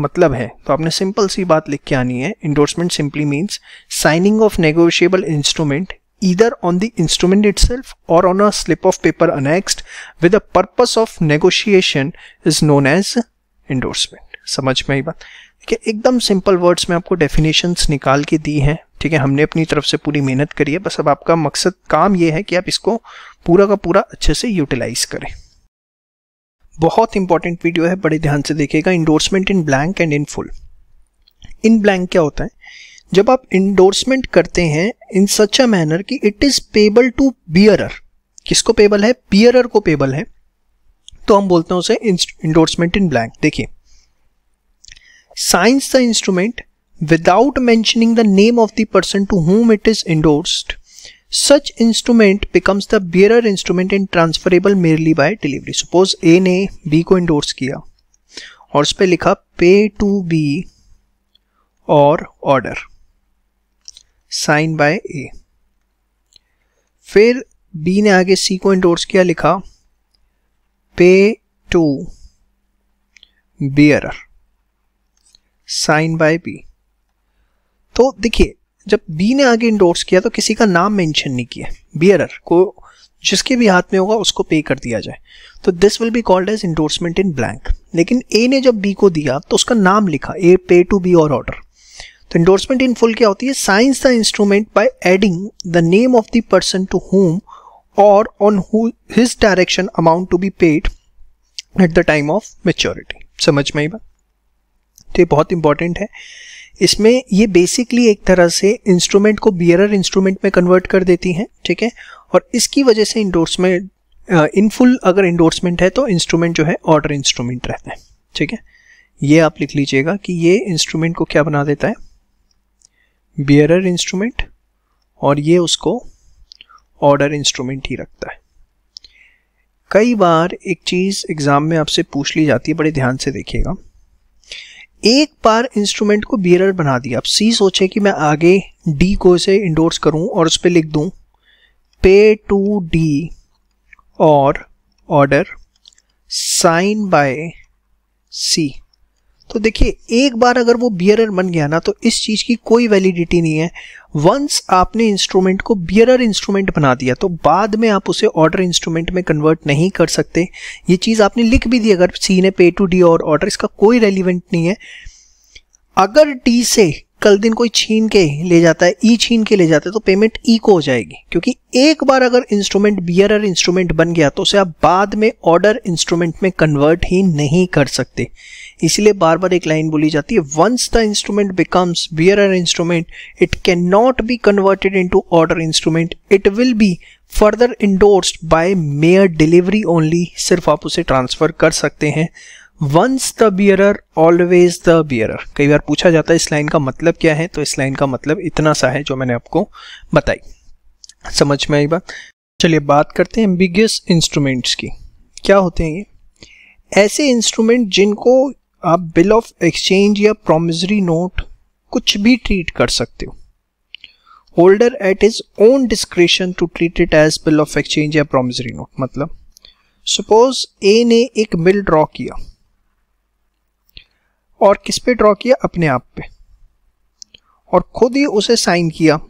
मतलब है तो आपने सिंपल सी बात लिख के आनी है endorsement simply means signing of negotiable instrument either on the instrument itself और on a slip of paper annexed with a purpose of negotiation is known as endorsement समझ में ही बात ठीक है एकदम सिंपल वर्ड्स में आपको डेफिनेशंस निकाल के दी हैं ठीक है हमने अपनी तरफ से पूरी मेहनत करी है बस अब आपका मकसद काम ये है कि आप इसको पूरा का पूरा अच्छे से यूटिलाइज करें बहुत इंपॉर्टेंट वीडियो है बड़े ध्यान से देखिएगा endorsement in blank and in full in blank क्या होता है जब आप इंडोर्समेंट करते हैं इन सच अ मैनर कि it is payable to bearer किसको पेबल है बियरर को पेबल है तो हम बोलते हैं उसे इंडोर्समेंट इन ब्लैंक देखिए signs the instrument without mentioning the name of the person to whom it is endorsed, such instrument becomes the bearer instrument and transferable merely by delivery. Suppose A ने B को endorse किया और उस पर लिखा pay to B or order sign by A. फिर B ने आगे C को endorse किया लिखा pay to bearer sign by B तो देखिए जब बी ने आगे इंडोर्स किया तो किसी का नाम मेंशन नहीं किया बियरर को जिसके भी हाथ में होगा उसको पे कर दिया जाए तो this will be called as endorsement in blank लेकिन ए ने जब बी को दिया तो उसका नाम लिखा ए पे टू बी और ऑर्डर तो इंडोर्समेंट इन फुल क्या होती है signs the instrument by adding the name of the person to whom और on his direction amount to be paid at the time of maturity समझ में ही बात तो ये बहुत इंपॉर्टेंट है इसमें ये बेसिकली एक तरह से इंस्ट्रूमेंट को बियरर इंस्ट्रूमेंट में कन्वर्ट कर देती हैं ठीक है और इसकी वजह से इंडोर्समेंट इन फुल अगर इंडोर्समेंट है तो इंस्ट्रूमेंट जो है ऑर्डर इंस्ट्रूमेंट रहता है ठीक है ये आप लिख लीजिएगा कि ये इंस्ट्रूमेंट को क्या बना देता है बियरर इंस्ट्रूमेंट और ये उसको ऑर्डर इंस्ट्रूमेंट ही रखता है कई बार एक चीज़ एग्ज़ाम में आपसे पूछ ली जाती है बड़े ध्यान से देखिएगा एक बार इंस्ट्रूमेंट को बियरर बना दिया अब सी सोचे कि मैं आगे डी को इसे इंडोर्स करूं और उस पर लिख दूं पे टू डी और ऑर्डर साइन बाय सी तो देखिए एक बार अगर वो बियरर बन गया ना तो इस चीज़ की कोई वैलिडिटी नहीं है वंस आपने इंस्ट्रूमेंट को बियरर इंस्ट्रूमेंट बना दिया तो बाद में आप उसे ऑर्डर इंस्ट्रूमेंट में कन्वर्ट नहीं कर सकते ये चीज़ आपने लिख भी दी अगर सी ने पे टू डी और ऑर्डर इसका कोई रेलिवेंट नहीं है अगर डी से कल दिन कोई छीन के ले जाता है ई e छीन के ले जाता है तो पेमेंट ई e को हो जाएगी क्योंकि एक बार अगर इंस्ट्रूमेंट बियरर इंस्ट्रूमेंट बन गया तो उसे आप बाद में ऑर्डर इंस्ट्रूमेंट में कन्वर्ट ही नहीं कर सकते इसलिए बार बार एक लाइन बोली जाती है once the instrument becomes bearer instrument it can not be converted into order instrument it will be further endorsed by mere delivery only सिर्फ आप उसे ट्रांसफर कर सकते हैं once the bearer always the bearer कई बार पूछा जाता है इस लाइन का मतलब क्या है तो इस लाइन का मतलब इतना सा है जो मैंने आपको बताई समझ में आई बात चलिए बात करते हैं एम्बिगियस इंस्ट्रूमेंट्स की क्या होते हैं ये ऐसे इंस्ट्रूमेंट जिनको आप बिल ऑफ एक्सचेंज या प्रोमिजरी नोट कुछ भी ट्रीट कर सकते हो holder at his own description to treat it as bill of exchange या प्रोमिजरी नोट मतलब सपोज ए ने एक बिल ड्रॉ किया और किस पे ड्रॉ किया अपने आप पे और खुद ही उसे साइन किया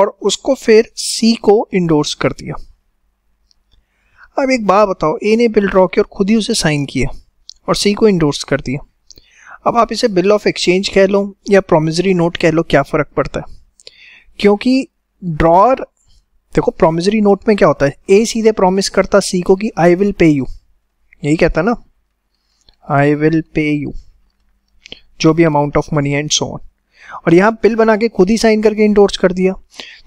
और उसको फिर सी को इंडोर्स कर दिया अब एक बात बताओ ए ने बिल ड्रॉ किया और खुद ही उसे साइन किया और सी को इंडोर्स कर दिया अब आप इसे बिल ऑफ एक्सचेंज कह लो या प्रोमिजरी नोट कह लो क्या फ़र्क पड़ता है क्योंकि ड्रॉर देखो प्रोमिजरी नोट में क्या होता है ए सीधे प्रोमिस करता सी को कि आई विल पे यू यही कहता ना आई विल पे यू जो भी amount of money and so on और यहाँ बिल बना के खुद ही साइन करके इंडोर्स कर दिया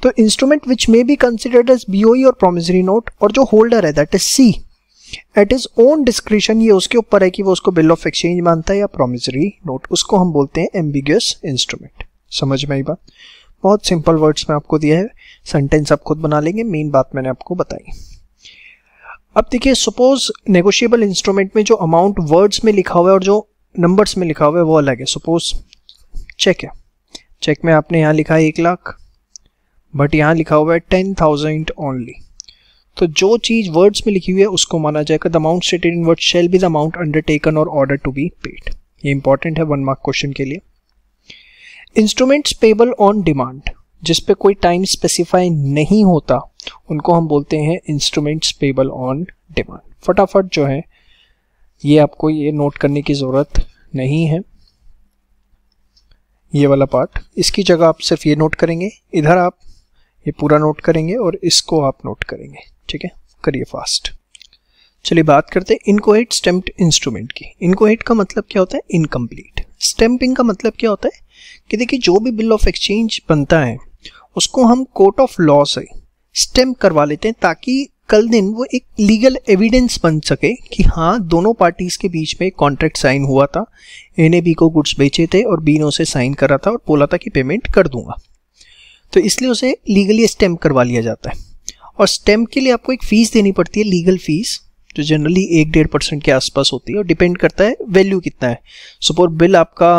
तो instrument which may be considered as BOE और प्रोमिजरी नोट और जो होल्डर है that is C at his own description ये उसके ऊपर है कि वो उसको बिल ऑफ एक्सचेंज मानता है या प्रोमिसरी नोट उसको हम बोलते हैं एम्बिगस इंस्ट्रूमेंट समझ में आई बात बहुत सिंपल वर्ड्स में आपको दिया है सेंटेंस आप खुद बना लेंगे मेन बात मैंने आपको बताई अब देखिए सपोज नेगोशिएबल इंस्ट्रूमेंट में जो अमाउंट वर्ड्स में लिखा हुआ है और जो नंबर्स में लिखा हुआ है वो अलग है सपोज चेक है चेक में आपने यहाँ लिखा है एक लाख बट यहाँ लिखा हुआ है टेन थाउजेंड ओनली तो जो चीज़ वर्ड्स में लिखी हुई है उसको माना जाएगा the amount stated in word shall be the amount undertaken और ऑर्डर टू बी पेड ये इंपॉर्टेंट है वन मार्क क्वेश्चन के लिए इंस्ट्रूमेंट्स पेबल ऑन डिमांड जिस पे कोई टाइम स्पेसिफाई नहीं होता उनको हम बोलते हैं इंस्ट्रूमेंट्स पेबल ऑन डिमांड फटाफट जो है ये आपको ये नोट करने की ज़रूरत नहीं है ये वाला पार्ट इसकी जगह आप सिर्फ ये नोट करेंगे इधर आप ये पूरा नोट करेंगे और इसको आप नोट करेंगे ठीक है करिए फास्ट चलिए बात करते हैं इनकोहेट स्टेम्प्ड इंस्ट्रूमेंट की इनकोहेट का मतलब क्या होता है इनकम्प्लीट स्टेम्पिंग का मतलब क्या होता है कि देखिए जो भी बिल ऑफ एक्सचेंज बनता है उसको हम कोर्ट ऑफ लॉ से स्टेम्प करवा लेते हैं ताकि कल दिन वो एक लीगल एविडेंस बन सके कि हाँ दोनों पार्टीज के बीच में कॉन्ट्रैक्ट साइन हुआ था ए ने बी को गुड्स बेचे थे और बी ने उसे साइन करा था और बोला था कि पेमेंट कर दूंगा तो इसलिए उसे लीगली स्टेम्प करवा लिया जाता है और स्टेम के लिए आपको एक फीस देनी पड़ती है लीगल फीस जो जनरली एक डेढ़ परसेंट के आसपास होती है और डिपेंड करता है वैल्यू कितना है सपोज बिल आपका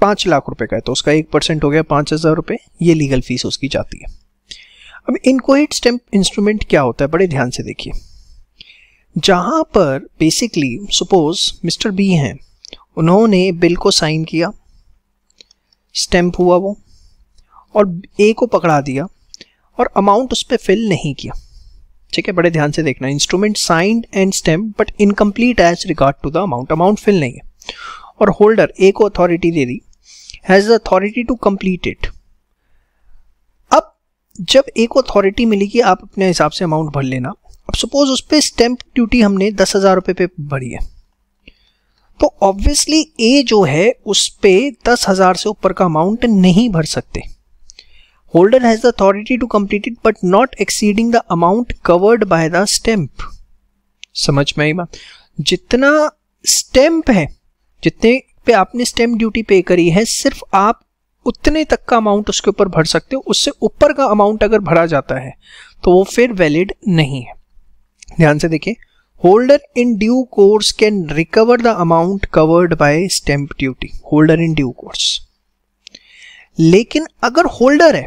पाँच लाख रुपए का है तो उसका एक परसेंट हो गया पाँच हज़ार रुपये ये लीगल फीस उसकी जाती है अब इनकोइट स्टेम इंस्ट्रूमेंट क्या होता है बड़े ध्यान से देखिए जहाँ पर बेसिकली सपोज मिस्टर बी हैं उन्होंने बिल को साइन किया स्टैम्प हुआ वो और ए को पकड़ा दिया और अमाउंट उस पर फिल नहीं किया ठीक है बड़े ध्यान से देखना instrument signed and stamp but incomplete as regard to the amount amount fill नहीं है और होल्डर ए को अथॉरिटी दे दी has authority to complete it अब जब ए को अथॉरिटी मिलेगी आप अपने हिसाब से अमाउंट भर लेना अब सपोज उस पर स्टैंप ड्यूटी हमने दस हज़ार रुपये पे भरी है तो ऑब्वियसली ए जो है उस पर दस हज़ार से ऊपर का अमाउंट नहीं भर सकते holder has the authority to complete it but not exceeding the amount covered by the stamp समझ में आई बात जितना स्टैंप है जितने पे आपने स्टैंप ड्यूटी पे करी है सिर्फ आप उतने तक का अमाउंट उसके ऊपर भर सकते हो उससे ऊपर का अमाउंट अगर भरा जाता है तो वो फिर वैलिड नहीं है ध्यान से देखिए holder in due course can recover the amount covered by stamp duty holder in due course लेकिन अगर होल्डर है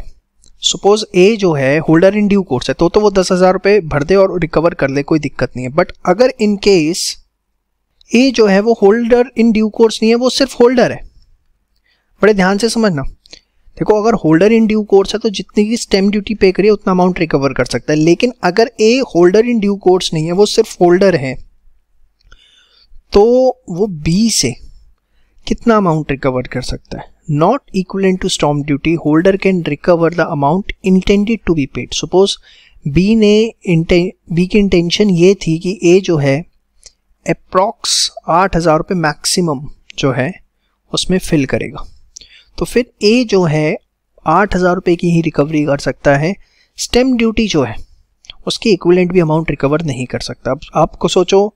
सपोज ए जो है होल्डर इन ड्यू कोर्स है तो तो वो दस हज़ार रुपए भर दे और रिकवर कर ले कोई दिक्कत नहीं है बट अगर इन केस ए जो है वो होल्डर इन ड्यू कोर्स नहीं है वो सिर्फ होल्डर है बड़े ध्यान से समझना देखो अगर होल्डर इन ड्यू कोर्स है तो जितनी की स्टेम ड्यूटी पे करिए उतना अमाउंट रिकवर कर सकता है लेकिन अगर A holder in due course नहीं है वो सिर्फ होल्डर है तो वो बी से कितना अमाउंट रिकवर कर सकता है not equivalent to storm duty, holder can recover the amount intended to be paid. Suppose B ने बी की इंटेंशन ये थी कि ए जो है अप्रॉक्स आठ हज़ार रुपये मैक्सिमम जो है उसमें फिल करेगा तो फिर ए जो है आठ हज़ार रुपये की ही रिकवरी कर सकता है स्टेम ड्यूटी जो है उसके इक्वलेंट भी अमाउंट रिकवर नहीं कर सकता अब आपको सोचो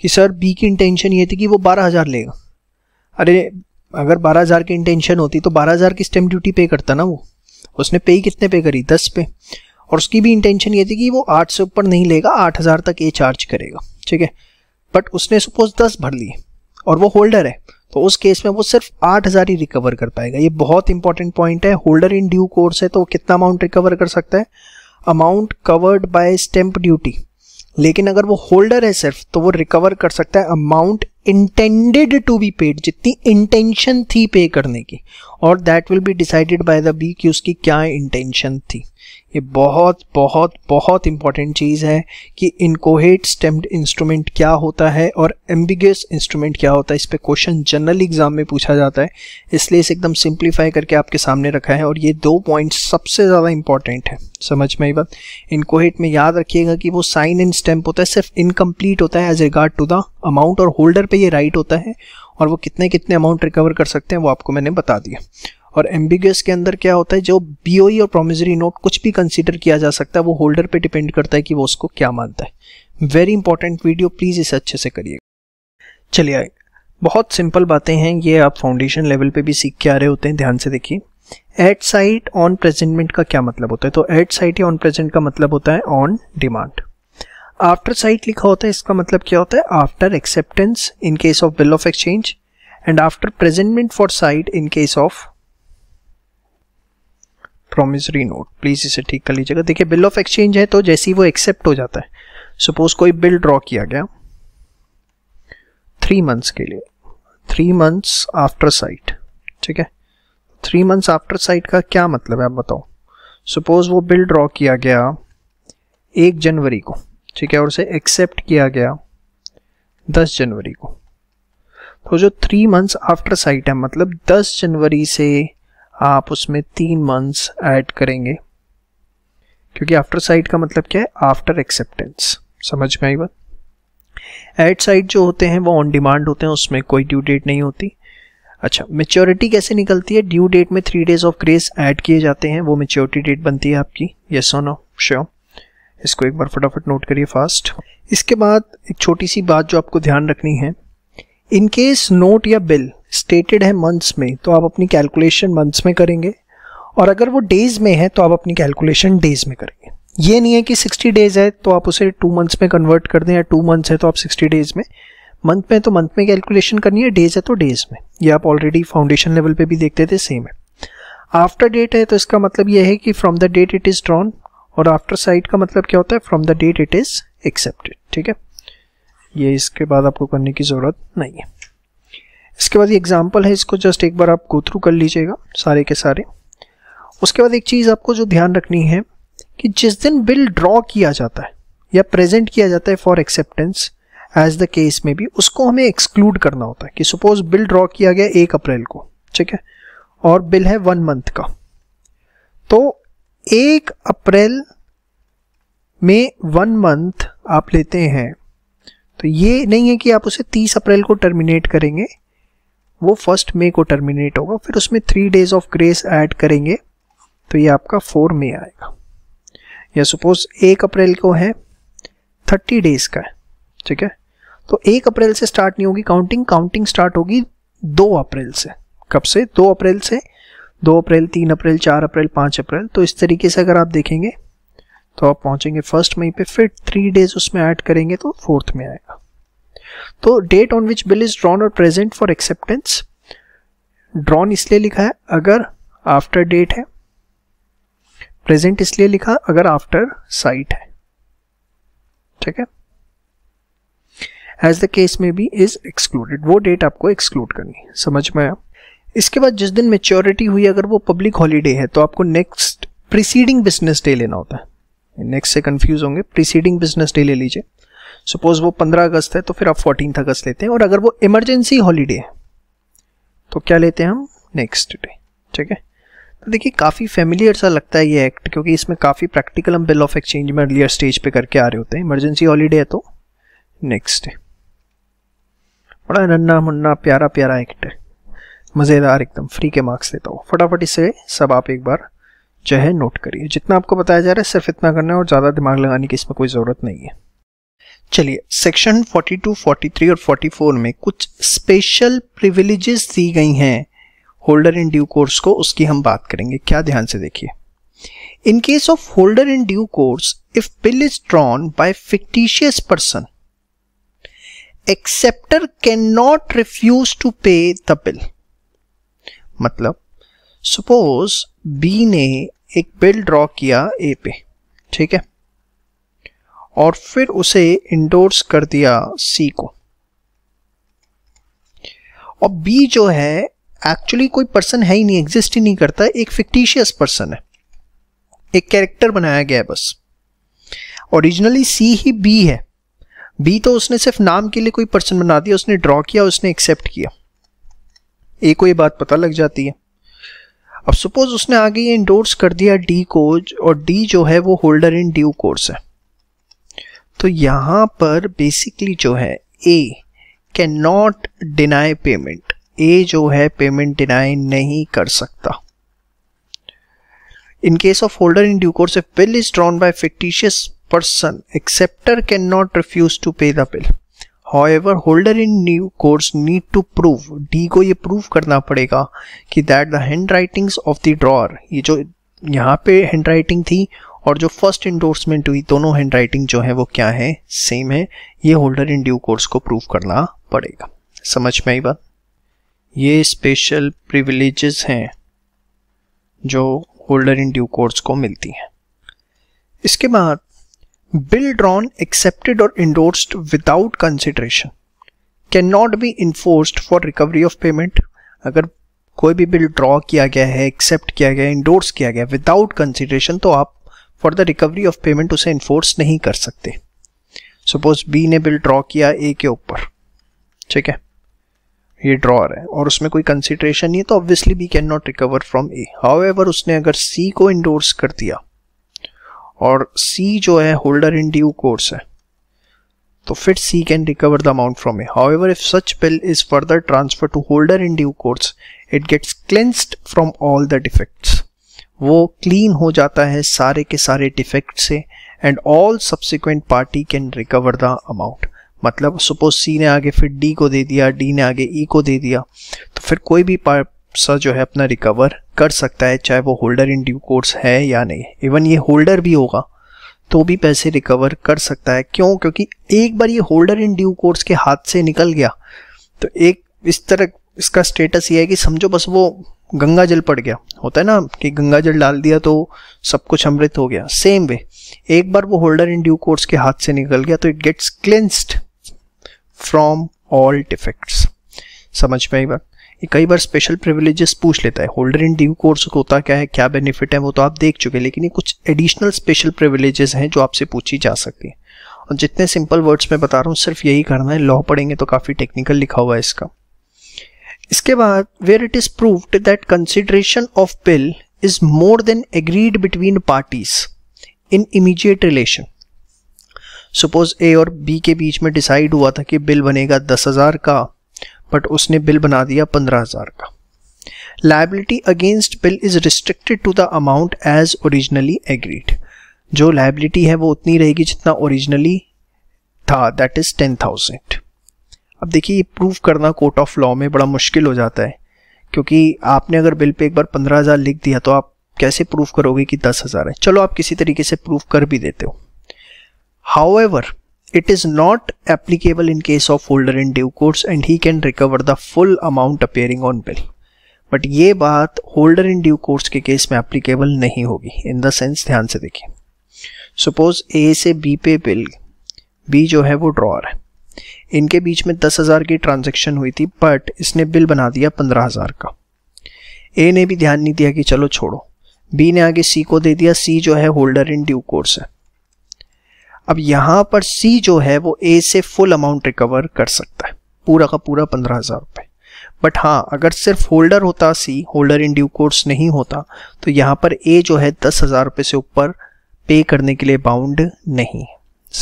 कि सर बी की इंटेंशन ये थी कि वो बारह हज़ार लेगा अरे अगर बारह हज़ार की इंटेंशन होती तो बारह हज़ार की स्टैम्प ड्यूटी पे करता ना वो उसने पे ही कितने पे करी दस पे और उसकी भी इंटेंशन ये थी कि वो आठ से ऊपर नहीं लेगा आठ हज़ार तक ये चार्ज करेगा ठीक है बट उसने सपोज दस भर लिए और वो होल्डर है तो उस केस में वो सिर्फ आठ हज़ार ही रिकवर कर पाएगा ये बहुत इंपॉर्टेंट पॉइंट है होल्डर इन ड्यू कोर्स है तो कितना अमाउंट रिकवर कर सकता है amount covered by stamp duty लेकिन अगर वो होल्डर है सिर्फ तो वो रिकवर कर सकता है amount intended to be paid जितनी इंटेंशन थी पे करने की और that will be decided by the B कि उसकी क्या इंटेंशन थी ये बहुत बहुत बहुत इंपॉर्टेंट चीज़ है कि इनकोहेट स्टेम्ड इंस्ट्रूमेंट क्या होता है और एम्बिगस इंस्ट्रूमेंट क्या होता है इस पर क्वेश्चन जनरल एग्जाम में पूछा जाता है इसलिए इसे एकदम सिंप्लीफाई करके आपके सामने रखा है और ये दो पॉइंट सबसे ज़्यादा इंपॉर्टेंट है समझ में आई बात इनकोहेट में याद रखिएगा कि वो साइन इन स्टैम्प होता है सिर्फ इनकम्प्लीट होता है as regard to the amount और होल्डर पर ये राइट होता है और वो कितने कितने अमाउंट रिकवर कर सकते हैं वो आपको मैंने बता दिया और एम्बिगस के अंदर क्या होता है जो बीओई e और प्रोमिजरी नोट कुछ भी कंसिडर किया जा सकता है वो होल्डर पर डिपेंड करता है कि वो उसको क्या मानता है वेरी इंपॉर्टेंट वीडियो प्लीज़ इसे अच्छे से करिएगा चलिए आए बहुत सिंपल बातें हैं ये आप फाउंडेशन लेवल पे भी सीख के आ रहे होते हैं ध्यान से देखिए एट साइट ऑन प्रेजेंटमेंट का क्या मतलब होता है तो एट साइट या ऑन प्रेजेंट का मतलब होता है ऑन डिमांड आफ्टर साइट लिखा होता है इसका मतलब क्या होता है after acceptance in case of bill of exchange and after presentment for sight in case of promissory note please इसे ठीक कर लीजिएगा देखिए बिल ऑफ एक्सचेंज है तो जैसे ही वो एक्सेप्ट हो जाता है सपोज कोई बिल ड्रॉ किया गया थ्री मंथ्स के लिए थ्री मंथ्स आफ्टर साइट ठीक है थ्री मंथ्स आफ्टर साइट का क्या मतलब है आप बताओ सपोज वो बिल ड्रॉ किया गया एक जनवरी को ठीक है और उसे एक्सेप्ट किया गया दस जनवरी को तो जो थ्री मंथ्स आफ्टर साइट है मतलब दस जनवरी से आप उसमें तीन मंथ्स ऐड करेंगे क्योंकि आफ्टर साइट का मतलब क्या है आफ्टर एक्सेप्टेंस समझ में आई बात एड साइट जो होते हैं वो ऑन डिमांड होते हैं उसमें कोई ड्यू डेट नहीं होती अच्छा मेच्योरिटी कैसे निकलती है ड्यू डेट में three days of grace add किए जाते हैं वो मेच्योरिटी डेट बनती है आपकी ये और नो श्योर इसको एक बार फटाफट नोट करिए फास्ट इसके बाद एक छोटी सी बात जो आपको ध्यान रखनी है इनकेस नोट या बिल स्टेटेड है मंथ्स में तो आप अपनी कैलकुलेशन मंथ्स में करेंगे और अगर वो डेज में है तो आप अपनी कैलकुलेशन डेज में करेंगे ये नहीं है कि 60 डेज है तो आप उसे टू मंथ्स में कन्वर्ट कर दें या टू मंथ्स है तो आप 60 डेज में मंथ में तो मंथ में कैलकुलेशन करनी है डेज है तो डेज में ये आप ऑलरेडी फाउंडेशन लेवल पे भी देखते थे सेम है आफ्टर डेट है तो इसका मतलब ये है कि from the date it is drawn और आफ्टर साइड का मतलब क्या होता है from the date it is accepted ठीक है ये इसके बाद आपको करने की ज़रूरत नहीं है इसके बाद ये एग्जाम्पल है इसको जस्ट एक बार आप गो थ्रू कर लीजिएगा सारे के सारे उसके बाद एक चीज़ आपको जो ध्यान रखनी है कि जिस दिन बिल ड्रॉ किया जाता है या प्रेजेंट किया जाता है for acceptance as the case में भी उसको हमें एक्सक्लूड करना होता है कि सपोज बिल ड्रॉ किया गया एक अप्रैल को ठीक है और बिल है वन मंथ का तो एक अप्रैल में वन मंथ आप लेते हैं तो ये नहीं है कि आप उसे तीस अप्रैल को टर्मिनेट करेंगे वो फर्स्ट मे को टर्मिनेट होगा फिर उसमें three days of grace add करेंगे तो ये आपका फोर मे आएगा या सपोज एक अप्रैल को है थर्टी डेज का है ठीक है तो एक अप्रैल से स्टार्ट नहीं होगी काउंटिंग काउंटिंग स्टार्ट होगी दो अप्रैल से कब से दो अप्रैल से दो अप्रैल तीन अप्रैल चार अप्रैल पाँच अप्रैल तो इस तरीके से अगर आप देखेंगे तो आप पहुंचेंगे फर्स्ट मई पे फिर थ्री डेज उसमें ऐड करेंगे तो फोर्थ में आएगा तो date on which bill is drawn और प्रेजेंट फॉर एक्सेप्टेंस ड्रॉन इसलिए लिखा है अगर आफ्टर डेट है प्रेजेंट इसलिए लिखा अगर आफ्टर साइट है ठीक है एज द केस में बी इज एक्सक्लूडेड वो डेट आपको एक्सक्लूड करनी है समझ में आया इसके बाद जिस दिन मेच्योरिटी हुई अगर वो पब्लिक हॉलीडे है तो आपको नेक्स्ट प्रीसीडिंग बिजनेस डे लेना होता है नेक्स्ट से कंफ्यूज होंगे प्रीसीडिंग बिजनेस डे ले लीजिए सपोज वो 15 अगस्त है तो फिर आप 14 अगस्त लेते हैं और अगर वो इमरजेंसी हॉलीडे है तो क्या लेते हैं हम नेक्स्ट डे ठीक है तो देखिए काफ़ी फेमिलियर सा लगता है ये एक्ट क्योंकि इसमें काफ़ी प्रैक्टिकल हम बिल ऑफ एक्सचेंज में अर्लियर स्टेज पे करके आ रहे होते हैं इमरजेंसी हॉलीडे है तो नेक्स्ट डे बड़ा नन्ना मुन्ना प्यारा प्यारा एक्ट है मज़ेदार एकदम फ्री के मार्क्स देता हूँ फटाफट इसे सब आप एक बार जो है नोट करिए जितना आपको बताया जा रहा है सिर्फ इतना करना है और ज़्यादा दिमाग लगाने की इसमें कोई ज़रूरत नहीं है चलिए सेक्शन 42, 43 और 44 में कुछ स्पेशल प्रिविलेजेस दी गई हैं होल्डर इन ड्यू कोर्स को उसकी हम बात करेंगे क्या ध्यान से देखिए in case of holder in due course if bill is drawn by fictitious person acceptor can not refuse to pay the bill मतलब सपोज बी ने एक बिल ड्रॉ किया ए पे ठीक है और फिर उसे इंडोर्स कर दिया सी को और बी जो है एक्चुअली कोई पर्सन है ही नहीं एग्जिस्ट ही नहीं करता एक फिक्टिशियस पर्सन है एक कैरेक्टर बनाया गया है बस ओरिजिनली सी ही बी है बी तो उसने सिर्फ नाम के लिए कोई पर्सन बना दिया उसने ड्रॉ किया उसने एक्सेप्ट किया ए को ये बात पता लग जाती है अब सपोज उसने आगे ये इंडोर्स कर दिया डी को और डी जो है वो होल्डर इन ड्यू कोर्स है तो यहाँ पर बेसिकली जो है A can not deny payment A जो है पेमेंट डिनाई नहीं कर सकता in case of holder in due course bill is drawn by fictitious person acceptor can not refuse to pay the bill However, holder in new course need to prove D को ये prove करना पड़ेगा कि that the handwritings of the drawer ये जो यहाँ पे handwriting थी और जो फर्स्ट इंडोर्समेंट हुई दोनों हैंड राइटिंग जो है वो क्या है सेम है ये होल्डर इन ड्यू कोर्स को प्रूव करना पड़ेगा समझ में आई बात ये स्पेशल प्रिविलेजेस हैं जो होल्डर इन ड्यू कोर्स को मिलती हैं इसके बाद बिल ड्रॉन एक्सेप्टेड और endorsed without consideration can not be enforced for recovery of payment अगर कोई भी बिल ड्रॉ किया गया है एक्सेप्ट किया गया इंडोर्स किया गया विदाउट कंसिडरेशन तो आप for the recovery of payment उसे इन्फोर्स नहीं कर सकते सपोज बी ने बिल ड्रॉ किया ए के ऊपर ठीक है ये ड्रॉर है और उसमें कोई कंसिड्रेशन नहीं है तो obviously B can not recover from A how उसने अगर सी को इंडोर्स कर दिया और सी जो है होल्डर इन ड्यू कोर्स है तो फिर C can recover the amount from A however if such bill is further transfer to holder in due course it gets cleansed from all the defects वो clean हो जाता है सारे के सारे डिफेक्ट से and all subsequent party can recover the amount मतलब suppose C ने आगे फिर डी को दे दिया डी ने आगे ई e को दे दिया तो फिर कोई भी पार्सा जो है अपना रिकवर कर सकता है चाहे वो होल्डर इन ड्यू कोर्स है या नहीं इवन ये होल्डर भी होगा तो भी पैसे रिकवर कर सकता है क्यों क्योंकि एक बार ये होल्डर इन ड्यू कोर्स के हाथ से निकल गया तो एक इस तरह इसका स्टेटस ये है कि समझो बस वो गंगा जल पड़ गया होता है ना कि गंगा जल डाल दिया तो सब कुछ अमृत हो गया सेम वे एक बार वो होल्डर इन ड्यू कोर्स के हाथ से निकल गया तो it gets cleansed from all defects समझ में आई बात कई बार स्पेशल प्रिविलेजेस पूछ लेता है होल्डर इन ड्यू कोर्स होता क्या है क्या बेनिफिट है वो तो आप देख चुके लेकिन ये कुछ एडिशनल स्पेशल प्रिविलेजेस हैं जो आपसे पूछी जा सकती है और जितने सिंपल वर्ड्स में बता रहा हूँ सिर्फ यही करना है लॉ पढ़ेंगे तो काफ़ी टेक्निकल लिखा हुआ है इसका इसके बाद where it is proved that consideration of bill is more than agreed between parties in immediate relation suppose A और बी के बीच में डिसाइड हुआ था कि बिल बनेगा दस हज़ार का बट उसने बिल बना दिया पंद्रह हज़ार का liability against bill is restricted to the amount as originally agreed जो लाइबिलिटी है वो उतनी रहेगी जितना ओरिजिनली था दैट इज़ टेन थाउजेंड अब देखिए ये प्रूव करना कोर्ट ऑफ लॉ में बड़ा मुश्किल हो जाता है क्योंकि आपने अगर बिल पे एक बार पंद्रह हज़ार लिख दिया तो आप कैसे प्रूफ करोगे कि दस हज़ार है चलो आप किसी तरीके से प्रूफ कर भी देते हो however it is not applicable in case of holder in due course and he can recover the full amount appearing on bill but ये बात होल्डर इन ड्यू कोर्स के केस में एप्लीकेबल नहीं होगी इन द सेंस ध्यान से देखिए suppose ए से बी पे बिल बी जो है वो ड्रॉअर है इनके बीच में दस हज़ार की ट्रांजेक्शन हुई थी बट इसने बिल बना दिया पंद्रह हज़ार का ए ने भी ध्यान नहीं दिया कि चलो छोड़ो बी ने आगे सी को दे दिया सी जो है होल्डर इन ड्यू कोर्स है अब यहाँ पर सी जो है वो ए से फुल अमाउंट रिकवर कर सकता है पूरा का पूरा पंद्रह हज़ार रुपये बट हाँ अगर सिर्फ होल्डर होता C holder in due course नहीं होता तो यहाँ पर ए जो है दस हज़ार रुपये से ऊपर पे करने के लिए बाउंड नहीं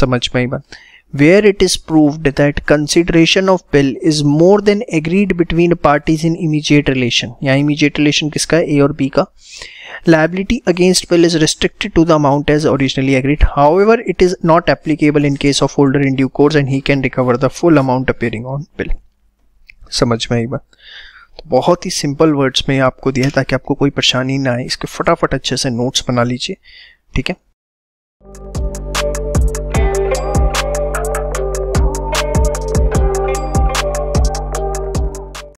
समझ में ही बात where it is proved that consideration of bill is more than agreed between parties in immediate relation yeah immediate relation kiska A or B ka liability against bill is restricted to the amount as originally agreed however it is not applicable in case of holder in due course and he can recover the full amount appearing on bill samajh mein aayi baat तो बहुत ही simple words में आपको दिया है ताकि आपको कोई परेशानी ना आए इसके फटाफट अच्छे से नोट्स बना लीजिए ठीक है